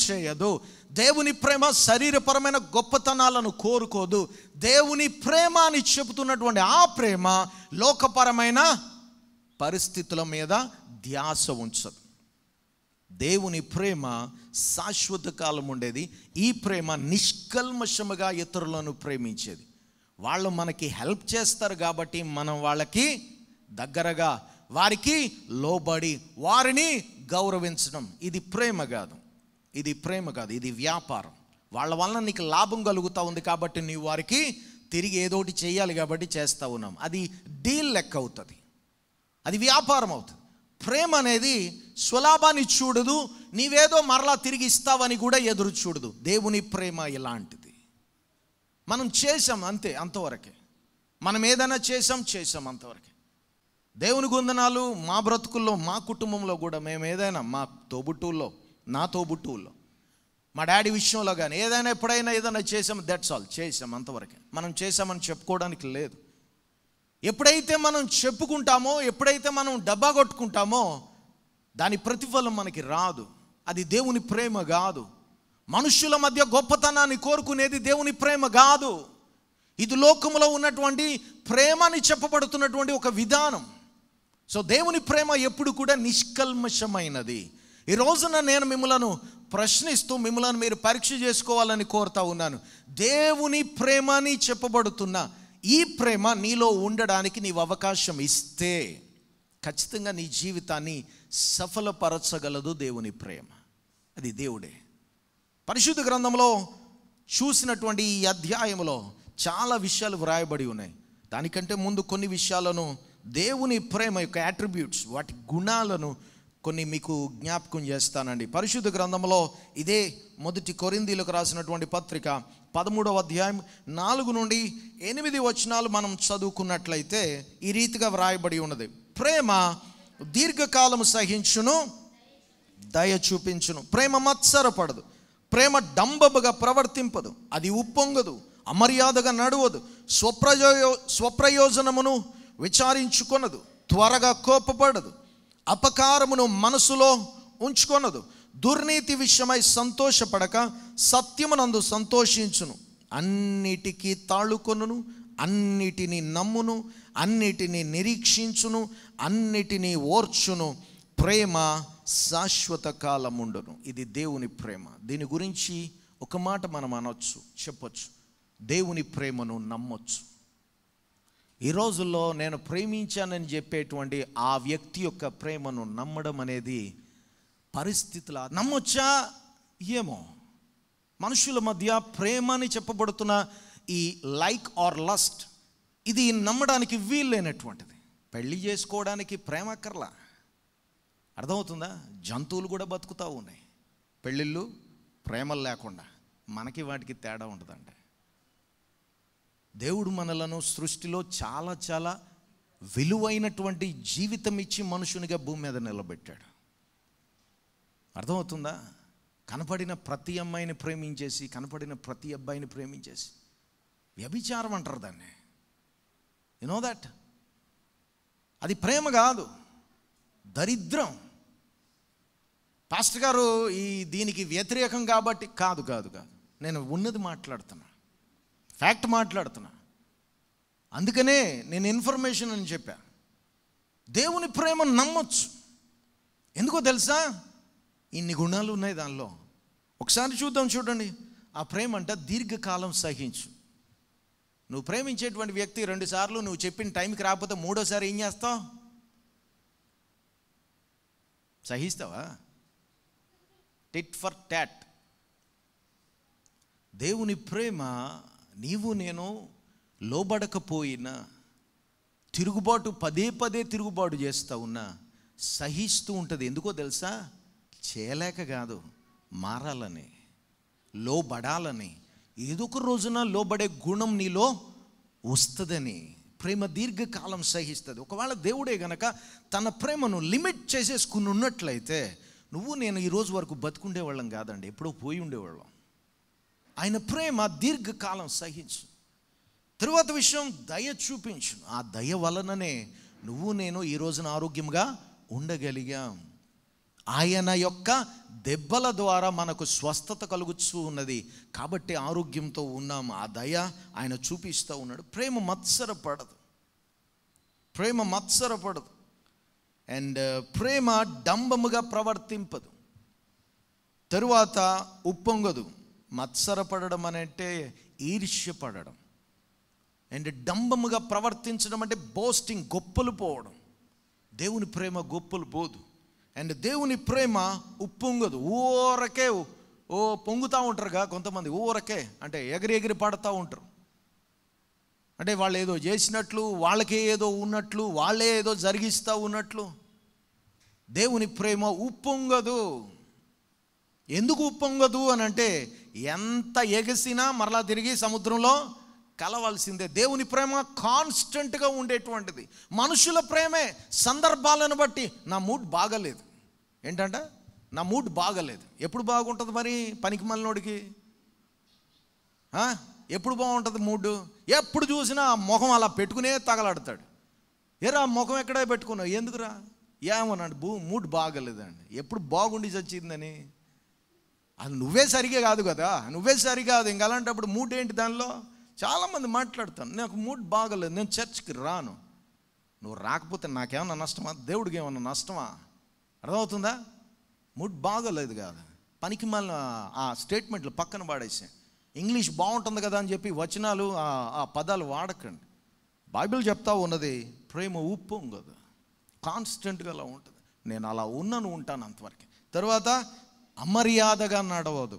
దేవుని ప్రేమ శరీరపరమైన గొప్పతనాలను కోరుకోదు దేవుని ప్రేమ అని చెబుతున్నటువంటి ఆ ప్రేమ లోకపరమైన పరిస్థితుల మీద ధ్యాస ఉంచదు దేవుని ప్రేమ శాశ్వత కాలం ఉండేది ఈ ప్రేమ నిష్కల్మషముగా ఇతరులను ప్రేమించేది వాళ్ళు మనకి హెల్ప్ చేస్తారు కాబట్టి మనం వాళ్ళకి దగ్గరగా వారికి లోబడి వారిని గౌరవించడం ఇది ప్రేమ కాదు ఇది ప్రేమ కాదు ఇది వ్యాపారం వాళ్ళ వలన నీకు లాభం కలుగుతూ ఉంది కాబట్టి నీవు వారికి తిరిగి ఏదోటి చేయాలి కాబట్టి చేస్తూ ఉన్నాం అది డీల్ లెక్క అవుతుంది అది వ్యాపారం అవుతుంది ప్రేమ అనేది స్వలాభాన్ని చూడదు నీవేదో మరలా తిరిగి ఇస్తావని కూడా ఎదురు చూడదు దేవుని ప్రేమ ఇలాంటిది మనం చేసాం అంతే అంతవరకే మనం ఏదైనా చేసాం చేసాం అంతవరకే దేవుని గుందనాలు మా బ్రతుకుల్లో మా కుటుంబంలో కూడా మేము ఏదైనా మా తోబుట్టుల్లో నాతో బుట్టువుల్లో మా డాడీ విషయంలో కానీ ఏదైనా ఎప్పుడైనా ఏదైనా చేసాం దట్స్ ఆల్ చేసాం అంతవరకే మనం చేసామని చెప్పుకోవడానికి లేదు ఎప్పుడైతే మనం చెప్పుకుంటామో ఎప్పుడైతే మనం డబ్బా కొట్టుకుంటామో దాని ప్రతిఫలం మనకి రాదు అది దేవుని ప్రేమ కాదు మనుషుల మధ్య గొప్పతనాన్ని కోరుకునేది దేవుని ప్రేమ కాదు ఇది లోకంలో ఉన్నటువంటి ప్రేమని చెప్పబడుతున్నటువంటి ఒక విధానం సో దేవుని ప్రేమ ఎప్పుడు కూడా నిష్కల్మషమైనది ఈ రోజున నేను మిమ్మలను ప్రశ్నిస్తూ మిమ్మల్ని మీరు పరీక్ష చేసుకోవాలని కోరుతా ఉన్నాను దేవుని ప్రేమ అని చెప్పబడుతున్న ఈ ప్రేమ నీలో ఉండడానికి నీవు అవకాశం ఇస్తే ఖచ్చితంగా నీ జీవితాన్ని సఫలపరచగలదు దేవుని ప్రేమ అది దేవుడే పరిశుద్ధ గ్రంథంలో చూసినటువంటి ఈ అధ్యాయంలో చాలా విషయాలు వ్రాయబడి ఉన్నాయి దానికంటే ముందు కొన్ని విషయాలను దేవుని ప్రేమ యొక్క యాట్రిబ్యూట్స్ వాటి గుణాలను కొన్ని మీకు జ్ఞాపకం చేస్తానండి పరిశుద్ధ గ్రంథంలో ఇదే మొదటి కొరిందీలకు రాసినటువంటి పత్రిక పదమూడవ అధ్యాయం నాలుగు నుండి ఎనిమిది వచనాలు మనం చదువుకున్నట్లయితే ఈ రీతిగా వ్రాయబడి ఉన్నది ప్రేమ దీర్ఘకాలం సహించును దయ చూపించును ప్రేమ మత్సరపడదు ప్రేమ డంబబుగా ప్రవర్తింపదు అది ఉప్పొంగదు అమర్యాదగా నడవదు స్వప్రయో స్వప్రయోజనమును విచారించుకొనదు త్వరగా కోపపడదు అపకారమును మనసులో ఉంచుకొనదు దుర్నీతి విషయమై సంతోషపడక సత్యమునందు సంతోషించును అన్నిటికీ తాళుకొను అన్నిటినీ నమ్మును అన్నిటినీ నిరీక్షించును అన్నిటినీ ఓర్చును ప్రేమ శాశ్వత కాలముండును ఇది దేవుని ప్రేమ దీని గురించి ఒక మాట మనం అనొచ్చు చెప్పొచ్చు దేవుని ప్రేమను నమ్మొచ్చు ఈ రోజుల్లో నేను ప్రేమించానని చెప్పేటువంటి ఆ వ్యక్తి యొక్క ప్రేమను నమ్మడం అనేది పరిస్థితుల నమ్మొచ్చా ఏమో మనుషుల మధ్య ప్రేమ అని చెప్పబడుతున్న ఈ లైక్ ఆర్ లస్ట్ ఇది నమ్మడానికి వీల్లేనటువంటిది పెళ్లి చేసుకోవడానికి ప్రేమ అక్కర్లా అర్థమవుతుందా జంతువులు కూడా బతుకుతూ ఉన్నాయి పెళ్ళిళ్ళు ప్రేమలు లేకుండా మనకి వాటికి తేడా ఉండదండి దేవుడు మనలను సృష్టిలో చాలా చాలా విలువైనటువంటి జీవితం ఇచ్చి మనుషునిగా భూమి మీద నిలబెట్టాడు అర్థమవుతుందా కనపడిన ప్రతి అమ్మాయిని ప్రేమించేసి కనపడిన ప్రతి అబ్బాయిని ప్రేమించేసి వ్యభిచారం అంటారు దాన్ని యు నో దట్ అది ప్రేమ కాదు దరిద్రం పాస్టర్ గారు ఈ దీనికి వ్యతిరేకం కాబట్టి కాదు కాదు కాదు నేను ఉన్నది మాట్లాడుతున్నా ఫ్యాక్ట్ మాట్లాడుతున్నా అందుకనే నేను ఇన్ఫర్మేషన్ అని చెప్పా దేవుని ప్రేమ నమ్మొచ్చు ఎందుకో తెలుసా ఇన్ని గుణాలు ఉన్నాయి దానిలో ఒకసారి చూద్దాం చూడండి ఆ ప్రేమ అంటే దీర్ఘకాలం సహించు నువ్వు ప్రేమించేటువంటి వ్యక్తి రెండుసార్లు నువ్వు చెప్పిన టైంకి రాకపోతే మూడోసారి ఏం చేస్తావు సహిస్తావా టిట్ ఫర్ ట్యాట్ దేవుని ప్రేమ నీవు నేను లోబడకపోయినా తిరుగుబాటు పదే పదే తిరుగుబాటు చేస్తూ ఉన్నా సహిస్తూ ఉంటుంది ఎందుకో తెలుసా చేయలేక కాదు మారాలని లోబడాలని ఏదో ఒక రోజున లోబడే గుణం నీలో వస్తుందని ప్రేమ దీర్ఘకాలం సహిస్తుంది ఒకవేళ దేవుడే గనక తన ప్రేమను లిమిట్ చేసేసుకుని ఉన్నట్లయితే నువ్వు నేను ఈరోజు వరకు బతుకుండేవాళ్ళం కాదండి ఎప్పుడో పోయి ఉండేవాళ్ళం ఆయన ప్రేమ దీర్ఘకాలం సహించు తరువాత విషయం దయ చూపించు ఆ దయ వలననే నువ్వు నేను ఈ రోజున ఆరోగ్యంగా ఉండగలిగాం ఆయన యొక్క దెబ్బల ద్వారా మనకు స్వస్థత కలుగుతూ ఉన్నది కాబట్టి ఆరోగ్యంతో ఉన్నాము ఆ దయ ఆయన చూపిస్తూ ఉన్నాడు ప్రేమ మత్సరపడదు ప్రేమ మత్సరపడదు అండ్ ప్రేమ డంబముగా ప్రవర్తింపదు తరువాత ఉప్పొంగదు మత్సరపడడం అంటే ఈర్ష్యపడడం అండ్ డంబముగా ప్రవర్తించడం అంటే బోస్టింగ్ గొప్పలు పోవడం దేవుని ప్రేమ గొప్పలు పోదు అండ్ దేవుని ప్రేమ ఉప్పొంగదు ఊరకే ఓ పొంగుతూ ఉంటారుగా కొంతమంది ఊరకే అంటే ఎగిరి ఎగిరి పడతా ఉంటారు అంటే వాళ్ళు ఏదో చేసినట్లు వాళ్ళకే ఏదో ఉన్నట్లు వాళ్ళే ఏదో జరిగిస్తూ ఉన్నట్లు దేవుని ప్రేమ ఉప్పొంగదు ఎందుకు ఉప్పొంగదు అని అంటే ఎంత ఎగసినా మరలా తిరిగి సముద్రంలో కలవాల్సిందే దేవుని ప్రేమ కాన్స్టెంట్గా ఉండేటువంటిది మనుషుల ప్రేమే సందర్భాలను బట్టి నా మూడ్ బాగలేదు ఏంటంట నా మూడ్ బాగలేదు ఎప్పుడు బాగుంటుంది మరి పనికి మళ్ళనోడికి ఎప్పుడు బాగుంటుంది మూడు ఎప్పుడు చూసినా ముఖం అలా పెట్టుకునే తగలాడతాడు ఏరా ముఖం ఎక్కడే పెట్టుకున్నావు ఎందుకురా ఏమోనండి భూ మూడ్ బాగలేదండి ఎప్పుడు బాగుండి చచ్చిందని అది నువ్వే సరిగా కాదు కదా నువ్వే సరి కాదు ఇంక అలాంటప్పుడు మూడ్ ఏంటి దానిలో చాలామంది మాట్లాడతాను నాకు మూడ్ బాగలేదు నేను చర్చ్కి రాను నువ్వు రాకపోతే నాకేమన్నా నష్టమా దేవుడికి ఏమన్నా నష్టమా అర్థమవుతుందా మూడ్ బాగోలేదు కాదు పనికి మళ్ళీ ఆ స్టేట్మెంట్లు పక్కన పాడేసాను ఇంగ్లీష్ బాగుంటుంది కదా అని చెప్పి వచనాలు ఆ పదాలు వాడకండి బైబిల్ చెప్తా ఉన్నది ప్రేమ ఉప్పు కదా కాన్స్టెంట్గా అలా ఉంటుంది నేను అలా ఉన్నాను ఉంటాను అంతవరకు తర్వాత అమర్యాదగా నడవదు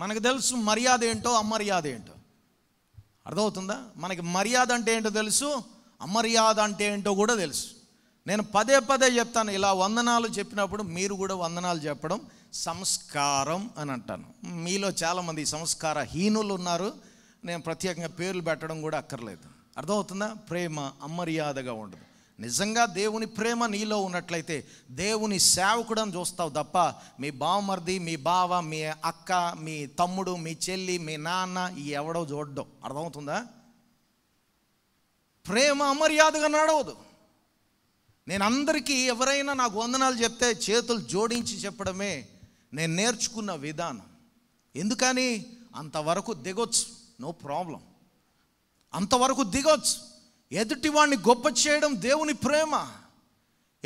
మనకు తెలుసు మర్యాద ఏంటో అమర్యాద ఏంటో అర్థమవుతుందా మనకి మర్యాద అంటే ఏంటో తెలుసు అమర్యాద అంటే ఏంటో కూడా తెలుసు నేను పదే పదే చెప్తాను ఇలా వందనాలు చెప్పినప్పుడు మీరు కూడా వందనాలు చెప్పడం సంస్కారం అని అంటాను మీలో చాలామంది సంస్కార హీనులు ఉన్నారు నేను ప్రత్యేకంగా పేర్లు పెట్టడం కూడా అక్కర్లేదు అర్థమవుతుందా ప్రేమ అమర్యాదగా ఉండదు నిజంగా దేవుని ప్రేమ నీలో ఉన్నట్లయితే దేవుని సేవకుడని చూస్తావు తప్ప మీ బావమరిది మీ బావ మీ అక్క మీ తమ్ముడు మీ చెల్లి మీ నాన్న ఈ ఎవడో చూడడం అర్థమవుతుందా ప్రేమ అమర్యాదగా నడవదు నేను అందరికీ ఎవరైనా నాకు వందనాలు చెప్తే చేతులు జోడించి చెప్పడమే నేను నేర్చుకున్న విధానం ఎందుకని అంతవరకు దిగొచ్చు నో ప్రాబ్లం అంతవరకు దిగొచ్చు ఎదుటివాణ్ణి గొప్ప చేయడం దేవుని ప్రేమ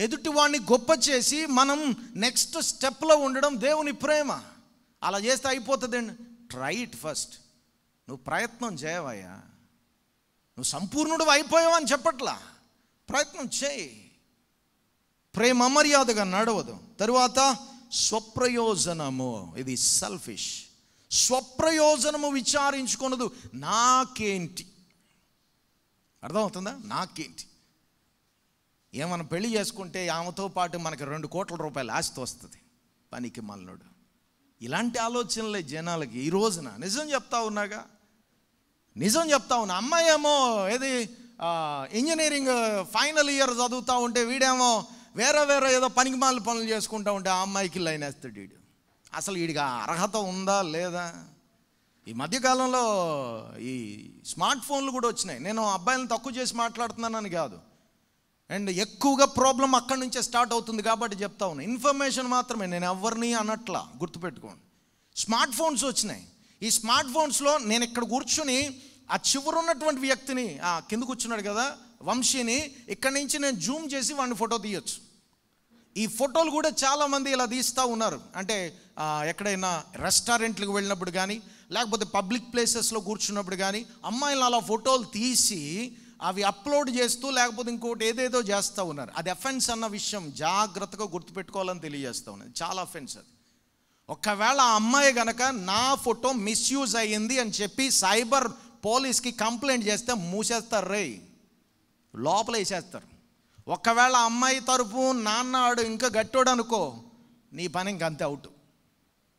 ఎదుటివాణ్ణి గొప్ప చేసి మనం నెక్స్ట్ స్టెప్లో ఉండడం దేవుని ప్రేమ అలా చేస్తే అయిపోతుందండి ట్రై ఇట్ ఫస్ట్ నువ్వు ప్రయత్నం చేయవయ్యా నువ్వు సంపూర్ణుడు అయిపోయావు అని చెప్పట్లా ప్రయత్నం చేయి ప్రేమ మర్యాదగా నడవదు తరువాత స్వప్రయోజనము ఇది సెల్ఫిష్ స్వప్రయోజనము విచారించుకున్నదు నాకేంటి అర్థమవుతుందా నాకేంటి ఏమైనా పెళ్లి చేసుకుంటే ఆమెతో పాటు మనకి రెండు కోట్ల రూపాయలు ఆస్తి వస్తుంది పనికి మల్లుడు ఇలాంటి ఆలోచనలే జనాలకి ఈ రోజున నిజం చెప్తా ఉన్నాగా నిజం చెప్తా ఉన్నా అమ్మాయి ఏమో ఏది ఇంజనీరింగ్ ఫైనల్ ఇయర్ చదువుతూ ఉంటే వీడేమో వేరే వేరే ఏదో పనికి మాల పనులు చేసుకుంటూ ఉంటే ఆ అమ్మాయికి లైన్ వేస్తాడు వీడు అసలు వీడికి అర్హత ఉందా లేదా ఈ మధ్యకాలంలో ఈ స్మార్ట్ ఫోన్లు కూడా వచ్చినాయి నేను అబ్బాయిలను తక్కువ చేసి మాట్లాడుతున్నానని కాదు అండ్ ఎక్కువగా ప్రాబ్లం అక్కడి నుంచే స్టార్ట్ అవుతుంది కాబట్టి చెప్తా ఉన్నాను ఇన్ఫర్మేషన్ మాత్రమే నేను ఎవరిని అనట్లా గుర్తుపెట్టుకోండి స్మార్ట్ ఫోన్స్ వచ్చినాయి ఈ స్మార్ట్ ఫోన్స్లో నేను ఇక్కడ కూర్చుని ఆ ఉన్నటువంటి వ్యక్తిని కింద కూర్చున్నాడు కదా వంశీని ఇక్కడి నుంచి నేను జూమ్ చేసి వాడిని ఫోటో తీయొచ్చు ఈ ఫోటోలు కూడా చాలామంది ఇలా తీస్తూ ఉన్నారు అంటే ఎక్కడైనా రెస్టారెంట్లకు వెళ్ళినప్పుడు కానీ లేకపోతే పబ్లిక్ ప్లేసెస్లో కూర్చున్నప్పుడు కానీ అమ్మాయిలు అలా ఫోటోలు తీసి అవి అప్లోడ్ చేస్తూ లేకపోతే ఇంకోటి ఏదేదో చేస్తూ ఉన్నారు అది అఫెన్స్ అన్న విషయం జాగ్రత్తగా గుర్తుపెట్టుకోవాలని తెలియజేస్తూ ఉన్నది చాలా అఫెన్స్ అది ఒకవేళ ఆ అమ్మాయి కనుక నా ఫోటో మిస్యూజ్ అయ్యింది అని చెప్పి సైబర్ పోలీస్కి కంప్లైంట్ చేస్తే మూసేస్తారు రే లోపల వేసేస్తారు ఒకవేళ అమ్మాయి తరపు నాన్నాడు ఇంకా గట్టోడు అనుకో నీ పని ఇంకంతే అవుట్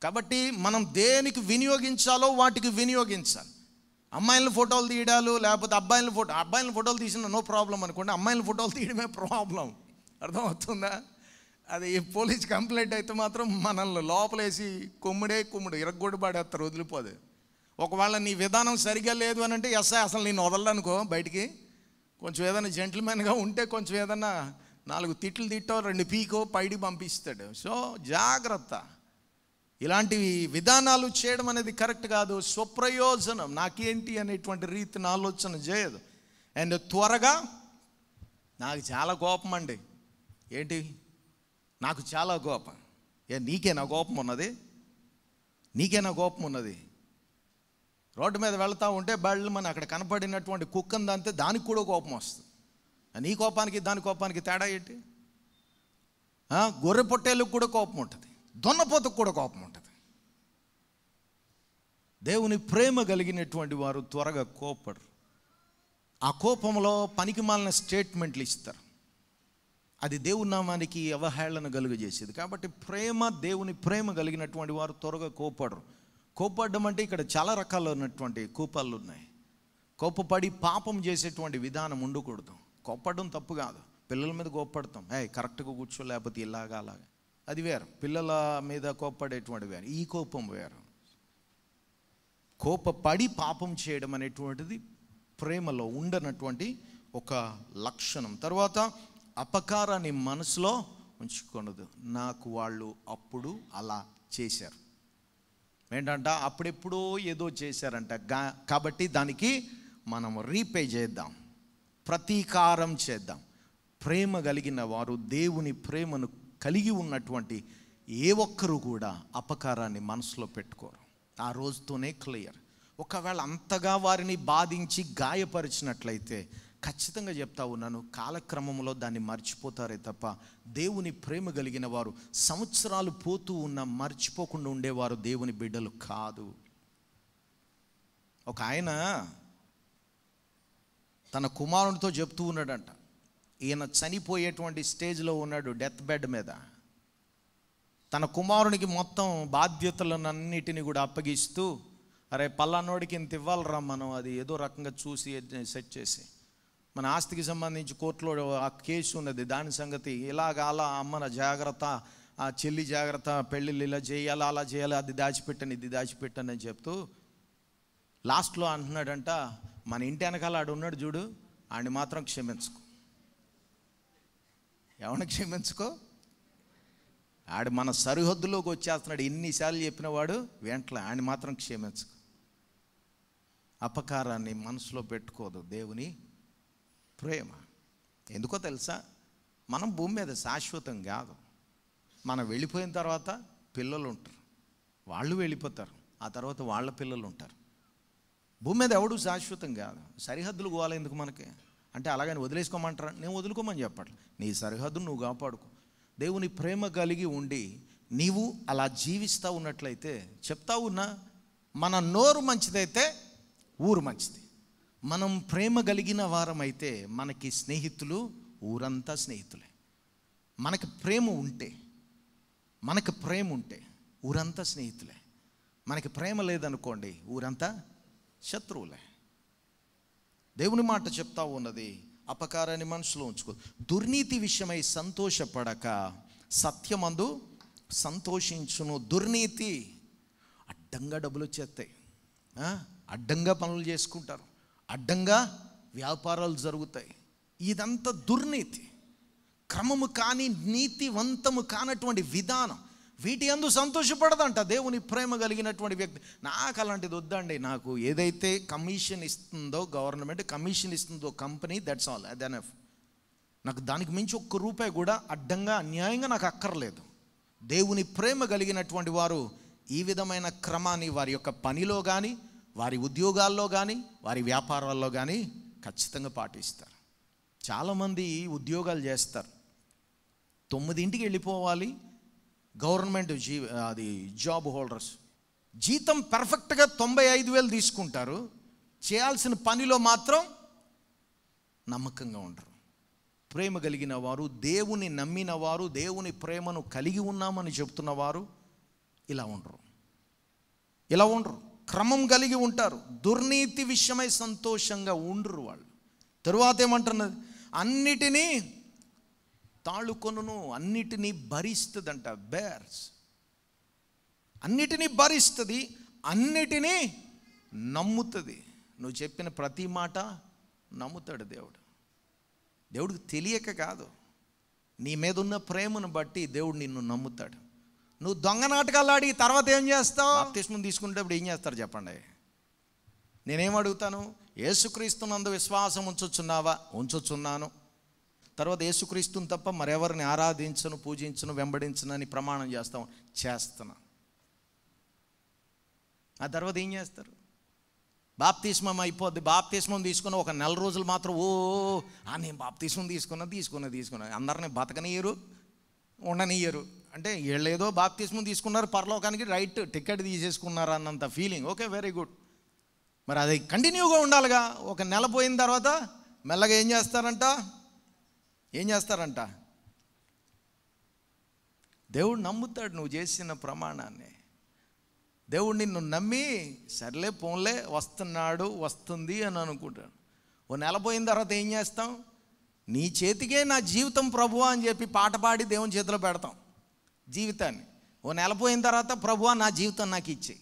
కాబట్టి మనం దేనికి వినియోగించాలో వాటికి వినియోగించాలి అమ్మాయిల ఫోటోలు తీయడాలు లేకపోతే అబ్బాయిల ఫోటో అబ్బాయిల ఫోటోలు తీసిన నో ప్రాబ్లం అనుకోండి అమ్మాయిలను ఫోటోలు తీయడమే ప్రాబ్లం అర్థమవుతుందా అది పోలీస్ కంప్లైంట్ అయితే మాత్రం మనల్ని లోపలేసి కుమ్ముడే కుమ్ముడు ఇరగొడి పడేస్తారు వదిలిపోదు ఒకవేళ నీ విధానం సరిగా లేదు అని అంటే ఎస్ఐ అసలు నేను వదలనుకో బయటికి కొంచెం ఏదైనా జెంటిల్మెన్గా ఉంటే కొంచెం ఏదైనా నాలుగు తిట్లు తిట్టో రెండు పీకో పైడి పంపిస్తాడు సో జాగ్రత్త ఇలాంటివి విధానాలు చేయడం అనేది కరెక్ట్ కాదు స్వప్రయోజనం నాకేంటి అనేటువంటి రీతిని ఆలోచన చేయదు అండ్ త్వరగా నాకు చాలా కోపం అండి ఏంటి నాకు చాలా కోపం ఏ నీకేనా కోపం ఉన్నది నీకేనా కోపం ఉన్నది రోడ్డు మీద వెళ్తూ ఉంటే బళ్ళు మన అక్కడ కనపడినటువంటి కుక్కను దాంతే దానికి కూడా కోపం వస్తుంది నీ కోపానికి దాని కోపానికి తేడా ఏంటి గొర్రె పొట్టేళ్ళకు కూడా కోపం ఉంటుంది దొన్నపోతకు కూడా కోపం ఉంటుంది దేవుని ప్రేమ కలిగినటువంటి వారు త్వరగా కోపడరు ఆ కోపంలో పనికిమాలిన స్టేట్మెంట్లు ఇస్తారు అది దేవుని నామానికి అవహేళన కలుగజేసేది కాబట్టి ప్రేమ దేవుని ప్రేమ కలిగినటువంటి వారు త్వరగా కోపడరు కోపడడం అంటే ఇక్కడ చాలా ఉన్నటువంటి కోపాలు ఉన్నాయి కోపపడి పాపం చేసేటువంటి విధానం ఉండకూడదు కోపడడం తప్పు కాదు పిల్లల మీద కోపడతాం ఏ కరెక్ట్గా కూర్చో లేకపోతే ఇలాగా అలాగా అది వేరు పిల్లల మీద కోప్పడేటువంటి వేరు ఈ కోపం వేరు కోపపడి పాపం చేయడం అనేటువంటిది ప్రేమలో ఉండనటువంటి ఒక లక్షణం తర్వాత అపకారాన్ని మనసులో ఉంచుకొనదు నాకు వాళ్ళు అప్పుడు అలా చేశారు ఏంటంట అప్పుడెప్పుడో ఏదో చేశారంట కాబట్టి దానికి మనం రీపే చేద్దాం ప్రతీకారం చేద్దాం ప్రేమ కలిగిన వారు దేవుని ప్రేమను కలిగి ఉన్నటువంటి ఏ ఒక్కరు కూడా అపకారాన్ని మనసులో పెట్టుకోరు ఆ రోజుతోనే క్లియర్ ఒకవేళ అంతగా వారిని బాధించి గాయపరిచినట్లయితే ఖచ్చితంగా చెప్తా ఉన్నాను కాలక్రమంలో దాన్ని మర్చిపోతారే తప్ప దేవుని ప్రేమ కలిగిన వారు సంవత్సరాలు పోతూ ఉన్న మర్చిపోకుండా ఉండేవారు దేవుని బిడ్డలు కాదు ఒక ఆయన తన కుమారునితో చెప్తూ ఉన్నాడంట ఈయన చనిపోయేటువంటి స్టేజ్లో ఉన్నాడు డెత్ బెడ్ మీద తన కుమారునికి మొత్తం బాధ్యతలనన్నిటిని కూడా అప్పగిస్తూ అరే పల్లానోడికి ఇంత ఇవ్వాలరా మనం అది ఏదో రకంగా చూసి సెట్ చేసి మన ఆస్తికి సంబంధించి కోర్టులో ఆ కేసు ఉన్నది దాని సంగతి ఇలాగ అలా అమ్మన జాగ్రత్త ఆ చెల్లి జాగ్రత్త పెళ్ళిళ్ళు ఇలా చేయాలి అలా చేయాలి అది దాచిపెట్టని ఇది దాచిపెట్టని అని చెప్తూ లాస్ట్లో అంటున్నాడంట మన ఇంటి వెనకాల ఆడు ఉన్నాడు చూడు ఆడిని మాత్రం క్షమించుకో ఏమన్నా క్షమించుకో ఆడు మన సరిహద్దులోకి వచ్చేస్తున్నాడు ఎన్నిసార్లు చెప్పిన వాడు వెంటలే ఆయన మాత్రం క్షమించుకో అపకారాన్ని మనసులో పెట్టుకోదు దేవుని ప్రేమ ఎందుకో తెలుసా మనం భూమి మీద శాశ్వతం కాదు మనం వెళ్ళిపోయిన తర్వాత పిల్లలు ఉంటారు వాళ్ళు వెళ్ళిపోతారు ఆ తర్వాత వాళ్ళ పిల్లలు ఉంటారు భూమి మీద ఎవడు శాశ్వతం కాదు సరిహద్దులు పోవాలి ఎందుకు మనకి అంటే అలాగని వదిలేసుకోమంటారా నేను వదులుకోమని చెప్పట్లే నీ సరిహద్దు నువ్వు కాపాడుకో దేవుని ప్రేమ కలిగి ఉండి నీవు అలా జీవిస్తూ ఉన్నట్లయితే చెప్తా ఉన్నా మన నోరు మంచిదైతే ఊరు మంచిది మనం ప్రేమ కలిగిన వారమైతే మనకి స్నేహితులు ఊరంతా స్నేహితులే మనకి ప్రేమ ఉంటే మనకు ప్రేమ ఉంటే ఊరంతా స్నేహితులే మనకి ప్రేమ లేదనుకోండి ఊరంతా శత్రువులే దేవుని మాట చెప్తా ఉన్నది అపకారాన్ని మనసులో ఉంచుకో దుర్నీతి విషయమై సంతోషపడక సత్యమందు సంతోషించును దుర్నీతి అడ్డంగా డబ్బులు వచ్చేస్తాయి అడ్డంగా పనులు చేసుకుంటారు అడ్డంగా వ్యాపారాలు జరుగుతాయి ఇదంతా దుర్నీతి క్రమము కాని నీతివంతము కానటువంటి విధానం వీటి అందు సంతోషపడదంట దేవుని ప్రేమ కలిగినటువంటి వ్యక్తి నాకు అలాంటిది వద్దండి నాకు ఏదైతే కమిషన్ ఇస్తుందో గవర్నమెంట్ కమిషన్ ఇస్తుందో కంపెనీ దట్స్ ఆల్ అదనఫ్ నాకు దానికి మించి ఒక్క రూపాయి కూడా అడ్డంగా అన్యాయంగా నాకు అక్కర్లేదు దేవుని ప్రేమ కలిగినటువంటి వారు ఈ విధమైన క్రమాన్ని వారి యొక్క పనిలో కానీ వారి ఉద్యోగాల్లో కానీ వారి వ్యాపారాల్లో కానీ ఖచ్చితంగా పాటిస్తారు చాలామంది ఉద్యోగాలు చేస్తారు తొమ్మిదింటికి వెళ్ళిపోవాలి గవర్నమెంట్ జీ అది జాబ్ హోల్డర్స్ జీతం పర్ఫెక్ట్గా తొంభై ఐదు వేలు తీసుకుంటారు చేయాల్సిన పనిలో మాత్రం నమ్మకంగా ఉండరు ప్రేమ కలిగిన వారు దేవుని నమ్మిన వారు దేవుని ప్రేమను కలిగి ఉన్నామని చెప్తున్న వారు ఇలా ఉండరు ఇలా ఉండరు క్రమం కలిగి ఉంటారు దుర్నీతి విషయమై సంతోషంగా ఉండరు వాళ్ళు తరువాత ఏమంటున్నది అన్నిటినీ తాళుకొను అన్నిటినీ భరిస్తుందంట బేర్స్ అన్నిటినీ భరిస్తుంది అన్నిటినీ నమ్ముతుంది నువ్వు చెప్పిన ప్రతి మాట నమ్ముతాడు దేవుడు దేవుడికి తెలియక కాదు నీ మీద ఉన్న ప్రేమను బట్టి దేవుడు నిన్ను నమ్ముతాడు నువ్వు దొంగ నాటకాలు ఆడి తర్వాత ఏం చేస్తావు బాప్తిస్మం తీసుకునేటప్పుడు ఏం చేస్తారు చెప్పండి నేనేం అడుగుతాను యేసుక్రీస్తునందు విశ్వాసం ఉంచుచున్నావా ఉంచుచున్నాను తర్వాత యేసుక్రీస్తుని తప్ప మరెవరిని ఆరాధించను పూజించను వెంబడించను అని ప్రమాణం చేస్తాం చేస్తున్నా ఆ తర్వాత ఏం చేస్తారు బాప్తీస్మం అయిపోద్ది బాప్తీస్మం తీసుకున్న ఒక నెల రోజులు మాత్రం ఓ నేను బాప్తీస్మం తీసుకున్నా తీసుకున్నా తీసుకున్నా అందరిని బతకనియరు ఉండనియరు అంటే వీళ్ళేదో బాప్తీస్మం తీసుకున్నారు పరలోకానికి రైట్ టికెట్ తీసేసుకున్నారు అన్నంత ఫీలింగ్ ఓకే వెరీ గుడ్ మరి అది కంటిన్యూగా ఉండాలిగా ఒక నెల పోయిన తర్వాత మెల్లగా ఏం చేస్తారంట ఏం చేస్తారంట దేవుడు నమ్ముతాడు నువ్వు చేసిన ప్రమాణాన్ని దేవుడు నిన్ను నమ్మి సర్లే పోన్లే వస్తున్నాడు వస్తుంది అని అనుకుంటాడు ఓ నెల పోయిన తర్వాత ఏం చేస్తాం నీ చేతికే నా జీవితం ప్రభు అని చెప్పి పాట పాడి దేవుని చేతిలో పెడతాం జీవితాన్ని ఓ నెల పోయిన తర్వాత ప్రభు నా జీవితం నాకు ఇచ్చి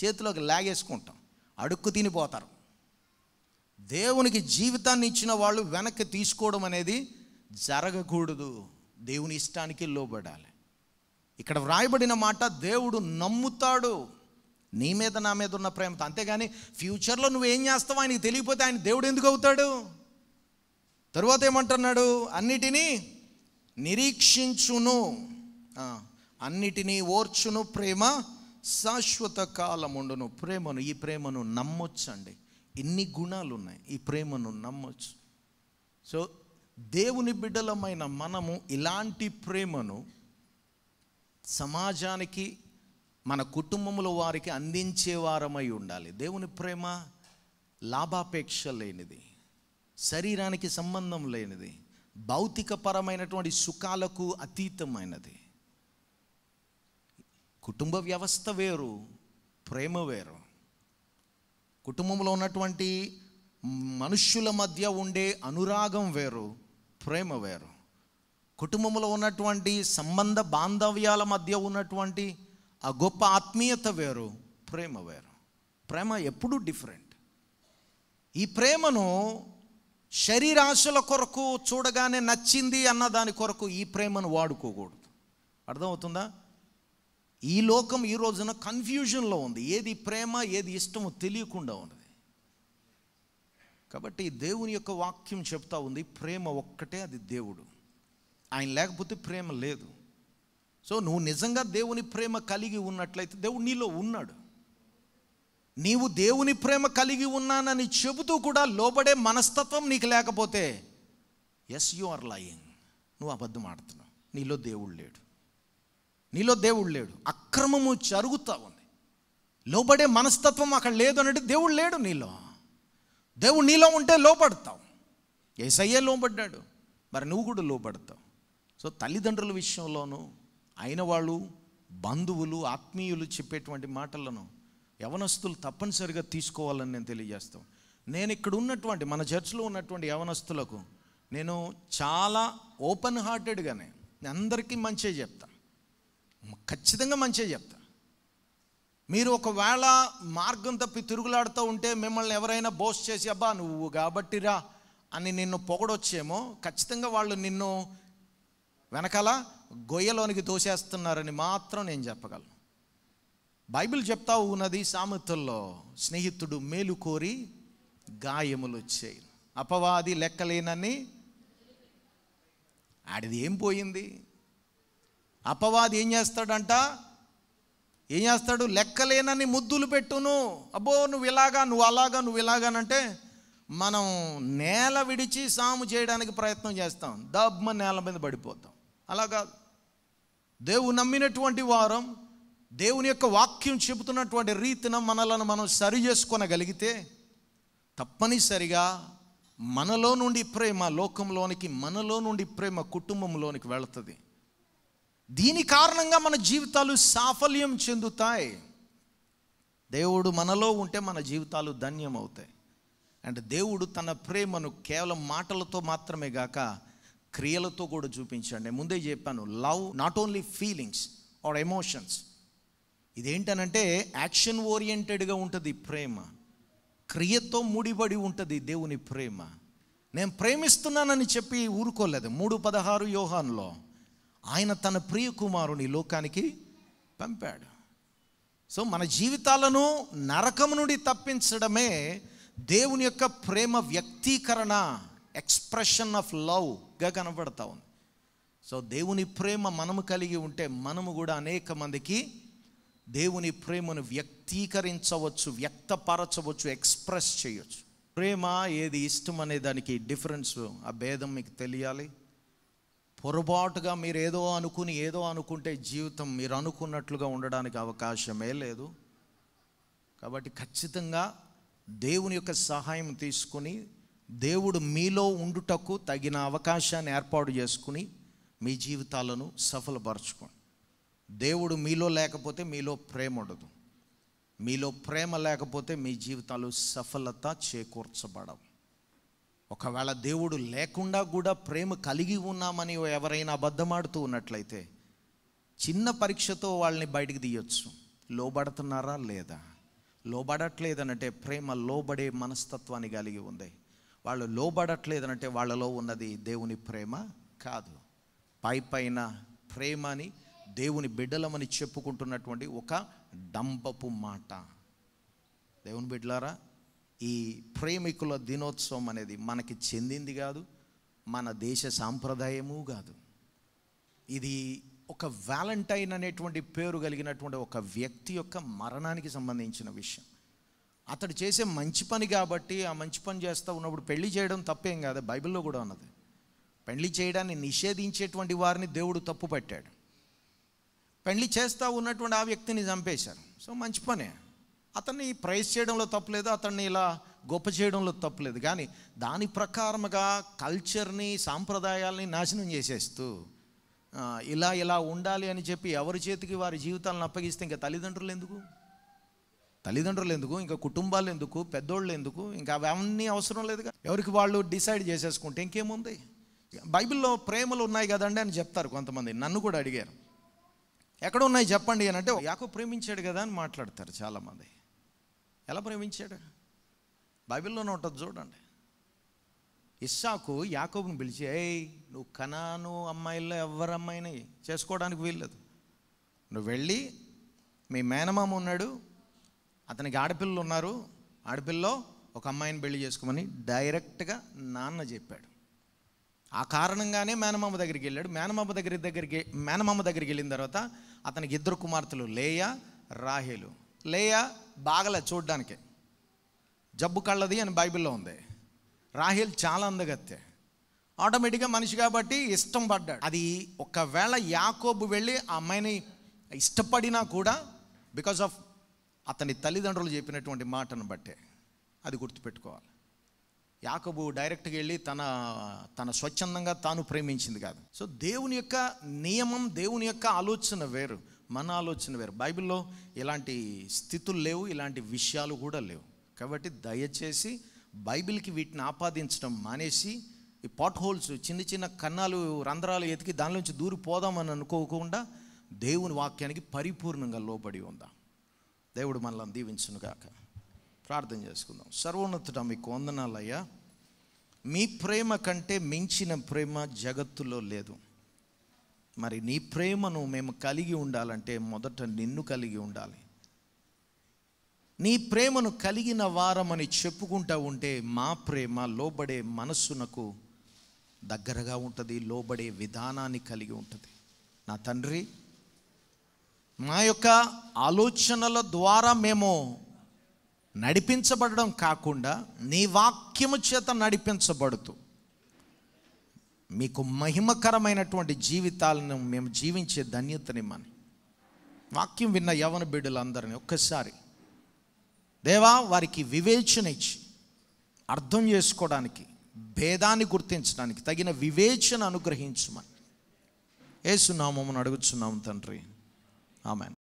చేతిలోకి లాగేసుకుంటాం అడుక్కు తినిపోతారు దేవునికి జీవితాన్ని ఇచ్చిన వాళ్ళు వెనక్కి తీసుకోవడం అనేది జరగకూడదు దేవుని ఇష్టానికి లోబడాలి ఇక్కడ వ్రాయబడిన మాట దేవుడు నమ్ముతాడు నీ మీద నా మీద ఉన్న ప్రేమతో అంతేగాని ఫ్యూచర్లో నువ్వేం చేస్తావు ఆయనకి తెలియకపోతే ఆయన దేవుడు ఎందుకు అవుతాడు తరువాత ఏమంటున్నాడు అన్నిటినీ నిరీక్షించును అన్నిటినీ ఓర్చును ప్రేమ శాశ్వత కాలముండును ప్రేమను ఈ ప్రేమను నమ్మొచ్చండి ఎన్ని గుణాలు ఉన్నాయి ఈ ప్రేమను నమ్మొచ్చు సో దేవుని బిడ్డలమైన మనము ఇలాంటి ప్రేమను సమాజానికి మన కుటుంబంలో వారికి అందించేవారమై ఉండాలి దేవుని ప్రేమ లాభాపేక్ష లేనిది శరీరానికి సంబంధం లేనిది భౌతికపరమైనటువంటి సుఖాలకు అతీతమైనది కుటుంబ వ్యవస్థ వేరు ప్రేమ వేరు కుటుంబంలో ఉన్నటువంటి మనుష్యుల మధ్య ఉండే అనురాగం వేరు ప్రేమ వేరు కుటుంబంలో ఉన్నటువంటి సంబంధ బాంధవ్యాల మధ్య ఉన్నటువంటి ఆ గొప్ప ఆత్మీయత వేరు ప్రేమ వేరు ప్రేమ ఎప్పుడూ డిఫరెంట్ ఈ ప్రేమను శరీరాశుల కొరకు చూడగానే నచ్చింది అన్న దాని కొరకు ఈ ప్రేమను వాడుకోకూడదు అర్థమవుతుందా ఈ లోకం ఈ రోజున కన్ఫ్యూజన్లో ఉంది ఏది ప్రేమ ఏది ఇష్టమో తెలియకుండా ఉంది కాబట్టి దేవుని యొక్క వాక్యం చెప్తా ఉంది ప్రేమ ఒక్కటే అది దేవుడు ఆయన లేకపోతే ప్రేమ లేదు సో నువ్వు నిజంగా దేవుని ప్రేమ కలిగి ఉన్నట్లయితే దేవుడు నీలో ఉన్నాడు నీవు దేవుని ప్రేమ కలిగి ఉన్నానని చెబుతూ కూడా లోబడే మనస్తత్వం నీకు లేకపోతే ఎస్ యు ఆర్ లయింగ్ నువ్వు అబద్ధం ఆడుతున్నావు నీలో దేవుడు లేడు నీలో దేవుడు లేడు అక్రమము జరుగుతూ ఉంది లోబడే మనస్తత్వం అక్కడ లేదు అన్నట్టు దేవుడు లేడు నీలో దేవుడు నీలో ఉంటే లోపడతావు ఏసయ్యే లోపడ్డాడు మరి నువ్వు కూడా లోపడతావు సో తల్లిదండ్రుల విషయంలోనూ అయిన వాళ్ళు బంధువులు ఆత్మీయులు చెప్పేటువంటి మాటలను యవనస్తులు తప్పనిసరిగా తీసుకోవాలని నేను తెలియజేస్తాను నేను ఇక్కడ ఉన్నటువంటి మన చర్చిలో ఉన్నటువంటి యవనస్తులకు నేను చాలా ఓపెన్ హార్టెడ్గానే అందరికీ మంచే చెప్తాను ఖచ్చితంగా మంచే చెప్తాను మీరు ఒకవేళ మార్గం తప్పి తిరుగులాడుతూ ఉంటే మిమ్మల్ని ఎవరైనా బోస్ చేసి అబ్బా నువ్వు కాబట్టిరా అని నిన్ను పొగడొచ్చేమో ఖచ్చితంగా వాళ్ళు నిన్ను వెనకాల గొయ్యలోనికి తోసేస్తున్నారని మాత్రం నేను చెప్పగలను బైబిల్ చెప్తా ఉన్నది సామెతల్లో స్నేహితుడు మేలు కోరి గాయములు వచ్చాయి అపవాది లెక్కలేనని ఆడిది ఏం పోయింది అపవాది ఏం చేస్తాడంట ఏం చేస్తాడు లెక్కలేనని ముద్దులు పెట్టును అబ్బో నువ్వు ఇలాగా నువ్వు అలాగా నువ్వు ఇలాగానంటే మనం నేల విడిచి సాము చేయడానికి ప్రయత్నం చేస్తాం దబ్బ నేల మీద పడిపోతాం అలా కాదు దేవుడు నమ్మినటువంటి వారం దేవుని యొక్క వాక్యం చెబుతున్నటువంటి రీతిన మనలను మనం సరి చేసుకోనగలిగితే తప్పనిసరిగా మనలో నుండి ప్రేమ లోకంలోనికి మనలో నుండి ప్రేమ కుటుంబంలోనికి వెళుతుంది దీని కారణంగా మన జీవితాలు సాఫల్యం చెందుతాయి దేవుడు మనలో ఉంటే మన జీవితాలు ధన్యం అవుతాయి దేవుడు తన ప్రేమను కేవలం మాటలతో మాత్రమే గాక క్రియలతో కూడా చూపించండి ముందే చెప్పాను love not only feelings or emotions ఇదేంటనంటే యాక్షన్ ఓరియంటెడ్గా ఉంటుంది ప్రేమ క్రియతో ముడిపడి ఉంటుంది దేవుని ప్రేమ నేను ప్రేమిస్తున్నానని చెప్పి ఊరుకోలేదు మూడు పదహారు యోహాన్లో ఆయన తన ప్రియ కుమారుని లోకానికి పంపాడు సో మన జీవితాలను నరకము నుండి తప్పించడమే దేవుని యొక్క ప్రేమ వ్యక్తీకరణ ఎక్స్ప్రెషన్ ఆఫ్ లవ్గా కనబడతా ఉంది సో దేవుని ప్రేమ మనము కలిగి ఉంటే మనము కూడా అనేక మందికి దేవుని ప్రేమను వ్యక్తీకరించవచ్చు వ్యక్తపరచవచ్చు ఎక్స్ప్రెస్ చేయొచ్చు ప్రేమ ఏది ఇష్టం అనే దానికి డిఫరెన్స్ ఆ భేదం మీకు తెలియాలి పొరపాటుగా మీరు ఏదో అనుకుని ఏదో అనుకుంటే జీవితం మీరు అనుకున్నట్లుగా ఉండడానికి అవకాశమే లేదు కాబట్టి ఖచ్చితంగా దేవుని యొక్క సహాయం తీసుకుని దేవుడు మీలో ఉండుటకు తగిన అవకాశాన్ని ఏర్పాటు చేసుకుని మీ జీవితాలను సఫలపరచుకోండి దేవుడు మీలో లేకపోతే మీలో ప్రేమ ఉండదు మీలో ప్రేమ లేకపోతే మీ జీవితాలు సఫలత చేకూర్చబడవు ఒకవేళ దేవుడు లేకుండా కూడా ప్రేమ కలిగి ఉన్నామని ఎవరైనా అబద్ధమాడుతూ ఉన్నట్లయితే చిన్న పరీక్షతో వాళ్ళని బయటికి తీయొచ్చు లోబడుతున్నారా లేదా లోబడట్లేదనంటే ప్రేమ లోబడే మనస్తత్వాన్ని కలిగి ఉంది వాళ్ళు లోబడట్లేదనంటే వాళ్ళలో ఉన్నది దేవుని ప్రేమ కాదు పై పైన ప్రేమని దేవుని బిడ్డలమని చెప్పుకుంటున్నటువంటి ఒక డంబపు మాట దేవుని బిడ్డలారా ఈ ప్రేమికుల దినోత్సవం అనేది మనకి చెందింది కాదు మన దేశ సాంప్రదాయము కాదు ఇది ఒక వ్యాలంటైన్ అనేటువంటి పేరు కలిగినటువంటి ఒక వ్యక్తి యొక్క మరణానికి సంబంధించిన విషయం అతడు చేసే మంచి పని కాబట్టి ఆ మంచి పని చేస్తూ ఉన్నప్పుడు పెళ్లి చేయడం తప్పేం కాదు బైబిల్లో కూడా ఉన్నది పెళ్లి చేయడాన్ని నిషేధించేటువంటి వారిని దేవుడు తప్పు పట్టాడు పెళ్లి చేస్తూ ఉన్నటువంటి ఆ వ్యక్తిని చంపేశారు సో మంచి పనే అతన్ని ప్రైజ్ చేయడంలో తప్పలేదు అతన్ని ఇలా గొప్ప చేయడంలో తప్పులేదు కానీ దాని ప్రకారముగా కల్చర్ని సాంప్రదాయాల్ని నాశనం చేసేస్తూ ఇలా ఇలా ఉండాలి అని చెప్పి ఎవరి చేతికి వారి జీవితాలను అప్పగిస్తే ఇంకా తల్లిదండ్రులు ఎందుకు తల్లిదండ్రులు ఎందుకు ఇంకా కుటుంబాలు ఎందుకు పెద్దోళ్ళు ఎందుకు ఇంకా అవన్నీ అవసరం లేదుగా ఎవరికి వాళ్ళు డిసైడ్ చేసేసుకుంటే ఇంకేముంది బైబిల్లో ప్రేమలు ఉన్నాయి కదండి అని చెప్తారు కొంతమంది నన్ను కూడా అడిగారు ఎక్కడ ఉన్నాయి చెప్పండి అని అంటే యాకో ప్రేమించాడు కదా అని మాట్లాడతారు చాలామంది ఎలా ప్రేమించాడు బైబిల్లోనే ఉంటుంది చూడండి ఇస్సాకు యాకోబుని పిలిచి ఏయ్ నువ్వు కనాను అమ్మాయిల్లో ఎవరమ్మాయిని చేసుకోవడానికి వీల్లేదు నువ్వు వెళ్ళి మీ మేనమామ ఉన్నాడు అతనికి ఆడపిల్లలు ఉన్నారు ఆడపిల్లలో ఒక అమ్మాయిని పెళ్లి చేసుకోమని డైరెక్ట్గా నాన్న చెప్పాడు ఆ కారణంగానే మేనమామ దగ్గరికి వెళ్ళాడు మేనమామ దగ్గర దగ్గరికి మేనమామ దగ్గరికి వెళ్ళిన తర్వాత అతనికి ఇద్దరు కుమార్తెలు లేయా రాహేలు లేయా బాగలే చూడడానికి జబ్బు కళ్ళది అని బైబిల్లో ఉంది రాహిల్ చాలా అందగత్తే ఆటోమేటిక్గా మనిషి కాబట్టి ఇష్టం పడ్డాడు అది ఒకవేళ యాకోబు వెళ్ళి ఆ అమ్మాయిని ఇష్టపడినా కూడా బికాజ్ ఆఫ్ అతని తల్లిదండ్రులు చెప్పినటువంటి మాటను బట్టే అది గుర్తుపెట్టుకోవాలి యాకబు డైరెక్ట్గా వెళ్ళి తన తన స్వచ్ఛందంగా తాను ప్రేమించింది కాదు సో దేవుని యొక్క నియమం దేవుని యొక్క ఆలోచన వేరు మన ఆలోచన వేరు బైబిల్లో ఇలాంటి స్థితులు లేవు ఇలాంటి విషయాలు కూడా లేవు కాబట్టి దయచేసి బైబిల్కి వీటిని ఆపాదించడం మానేసి ఈ పాట్ హోల్స్ చిన్న చిన్న కన్నాలు రంధ్రాలు ఎతికి దానిలోంచి పోదామని అనుకోకుండా దేవుని వాక్యానికి పరిపూర్ణంగా లోబడి ఉందాం దేవుడు మనల్ని దీవించునుగాక ప్రార్థన చేసుకుందాం సర్వోన్నతుడ మీకు వందనాలయ్యా మీ ప్రేమ కంటే మించిన ప్రేమ జగత్తులో లేదు మరి నీ ప్రేమను మేము కలిగి ఉండాలంటే మొదట నిన్ను కలిగి ఉండాలి నీ ప్రేమను కలిగిన వారమని చెప్పుకుంటూ ఉంటే మా ప్రేమ లోబడే మనస్సునకు దగ్గరగా ఉంటుంది లోబడే విధానాన్ని కలిగి ఉంటుంది నా తండ్రి మా యొక్క ఆలోచనల ద్వారా మేము నడిపించబడడం కాకుండా నీ వాక్యము చేత నడిపించబడుతూ మీకు మహిమకరమైనటువంటి జీవితాలను మేము జీవించే ధన్యతనిమ్మని వాక్యం విన్న యవన బిడ్డలందరినీ ఒక్కసారి దేవా వారికి వివేచన ఇచ్చి అర్థం చేసుకోవడానికి భేదాన్ని గుర్తించడానికి తగిన వివేచన అనుగ్రహించమని ఏసునామని అడుగుచున్నాము తండ్రి ఆమె